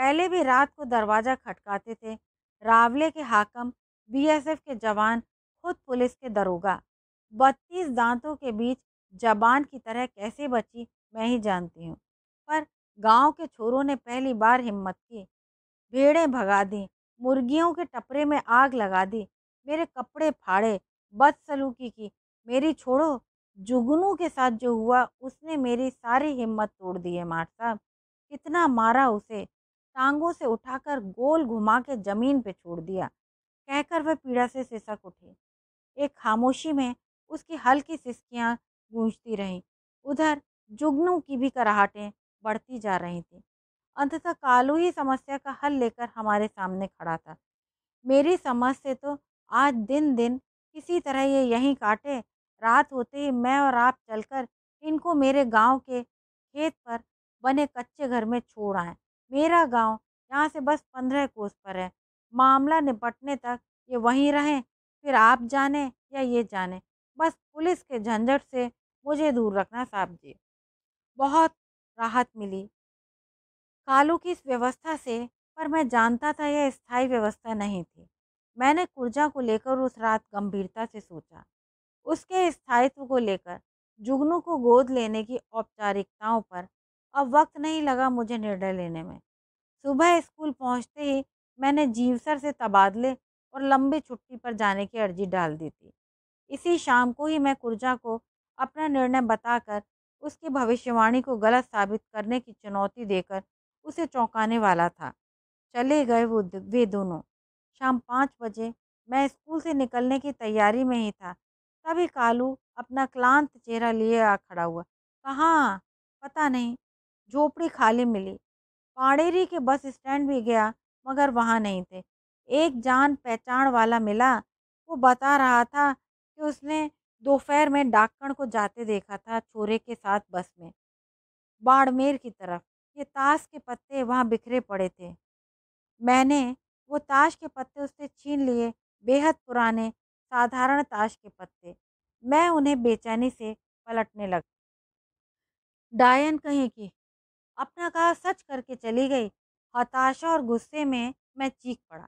Speaker 1: पहले भी रात को दरवाज़ा खटकाते थे रावले के हाकम बीएसएफ के जवान खुद पुलिस के दरोगा बत्तीस दांतों के बीच जबान की तरह कैसे बची मैं ही जानती हूँ पर गांव के छोरों ने पहली बार हिम्मत की भेड़े भगा दी मुर्गियों के टपरे में आग लगा दी मेरे कपड़े फाड़े बदसलूकी की मेरी छोड़ो जुगनू के साथ जो हुआ उसने मेरी सारी हिम्मत तोड़ दी है मार साहब कितना मारा उसे टांगों से उठाकर गोल घुमा के जमीन पे छोड़ दिया कहकर वह पीड़ा से सिसक उठी एक खामोशी में उसकी हल्की सिसकियाँ गूंजती रहीं उधर जुगनू की भी कराहटें बढ़ती जा रही थी अंततः कालू ही समस्या का हल लेकर हमारे सामने खड़ा था मेरी समझ से तो आज दिन दिन किसी तरह ये यहीं काटे रात होते ही मैं और आप चलकर इनको मेरे गांव के खेत पर बने कच्चे घर में छोड़ आए मेरा गांव यहाँ से बस पंद्रह कोस पर है मामला निपटने तक ये वहीं रहें फिर आप जाने या ये जाने बस पुलिस के झंझट से मुझे दूर रखना साहब जी बहुत राहत मिली कालू की इस व्यवस्था से पर मैं जानता था यह स्थायी व्यवस्था नहीं थी मैंने कुर्जा को लेकर उस रात गंभीरता से सोचा उसके स्थायित्व को लेकर जुगनू को गोद लेने की औपचारिकताओं पर अब वक्त नहीं लगा मुझे निर्णय लेने में सुबह स्कूल पहुंचते ही मैंने जीवसर से तबादले और लंबी छुट्टी पर जाने की अर्जी डाल दी थी इसी शाम को ही मैं कुर्जा को अपना निर्णय बताकर उसकी भविष्यवाणी को गलत साबित करने की चुनौती देकर उसे चौंकाने वाला था चले गए वो वे दोनों शाम पाँच बजे मैं स्कूल से निकलने की तैयारी में ही था तभी कालू अपना क्लांत चेहरा लिए आ खड़ा हुआ कहाँ पता नहीं झोपड़ी खाली मिली पाड़ेरी के बस स्टैंड भी गया मगर वहाँ नहीं थे एक जान पहचान वाला मिला वो बता रहा था कि उसने दोपहर में डाकण को जाते देखा था छोरे के साथ बस में बाड़मेर की तरफ ये ताश के पत्ते वहाँ बिखरे पड़े थे मैंने वो ताश के पत्ते उससे छीन लिए बेहद पुराने साधारण ताश के पत्ते मैं उन्हें बेचैनी से पलटने लगा डायन कहीं की अपना कहा सच करके चली गई हताशा और गुस्से में मैं चीख पड़ा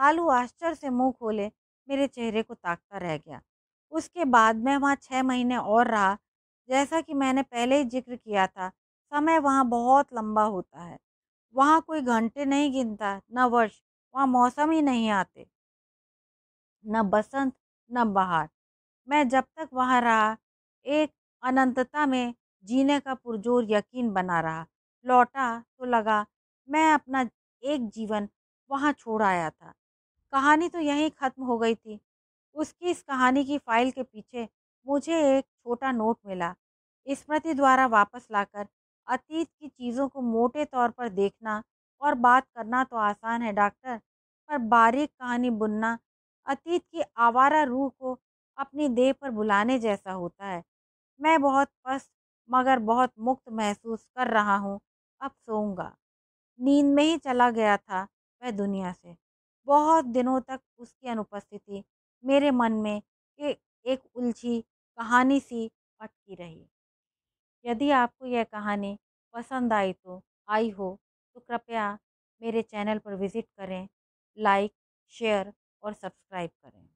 Speaker 1: कालू आश्चर्य से मुंह खोले मेरे चेहरे को ताकता रह गया उसके बाद मैं वहाँ छः महीने और रहा जैसा कि मैंने पहले ही जिक्र किया था समय वहाँ बहुत लंबा होता है वहाँ कोई घंटे नहीं गिनता न वर्ष वहाँ मौसम ही नहीं आते न बसंत न बहार मैं जब तक वहाँ रहा एक अनंतता में जीने का पुरजोर यकीन बना रहा लौटा तो लगा मैं अपना एक जीवन वहाँ छोड़ आया था कहानी तो यहीं ख़त्म हो गई थी उसकी इस कहानी की फाइल के पीछे मुझे एक छोटा नोट मिला स्मृति द्वारा वापस लाकर अतीत की चीज़ों को मोटे तौर पर देखना और बात करना तो आसान है डॉक्टर पर बारीक कहानी बुनना अतीत की आवारा रूह को अपनी देह पर बुलाने जैसा होता है मैं बहुत पस्त मगर बहुत मुक्त महसूस कर रहा हूँ अब सोऊंगा नींद में ही चला गया था वह दुनिया से बहुत दिनों तक उसकी अनुपस्थिति मेरे मन में ये एक उलझी कहानी सी अटकी रही यदि आपको यह कहानी पसंद आई तो आई हो तो कृपया मेरे चैनल पर विज़िट करें लाइक शेयर और सब्सक्राइब करें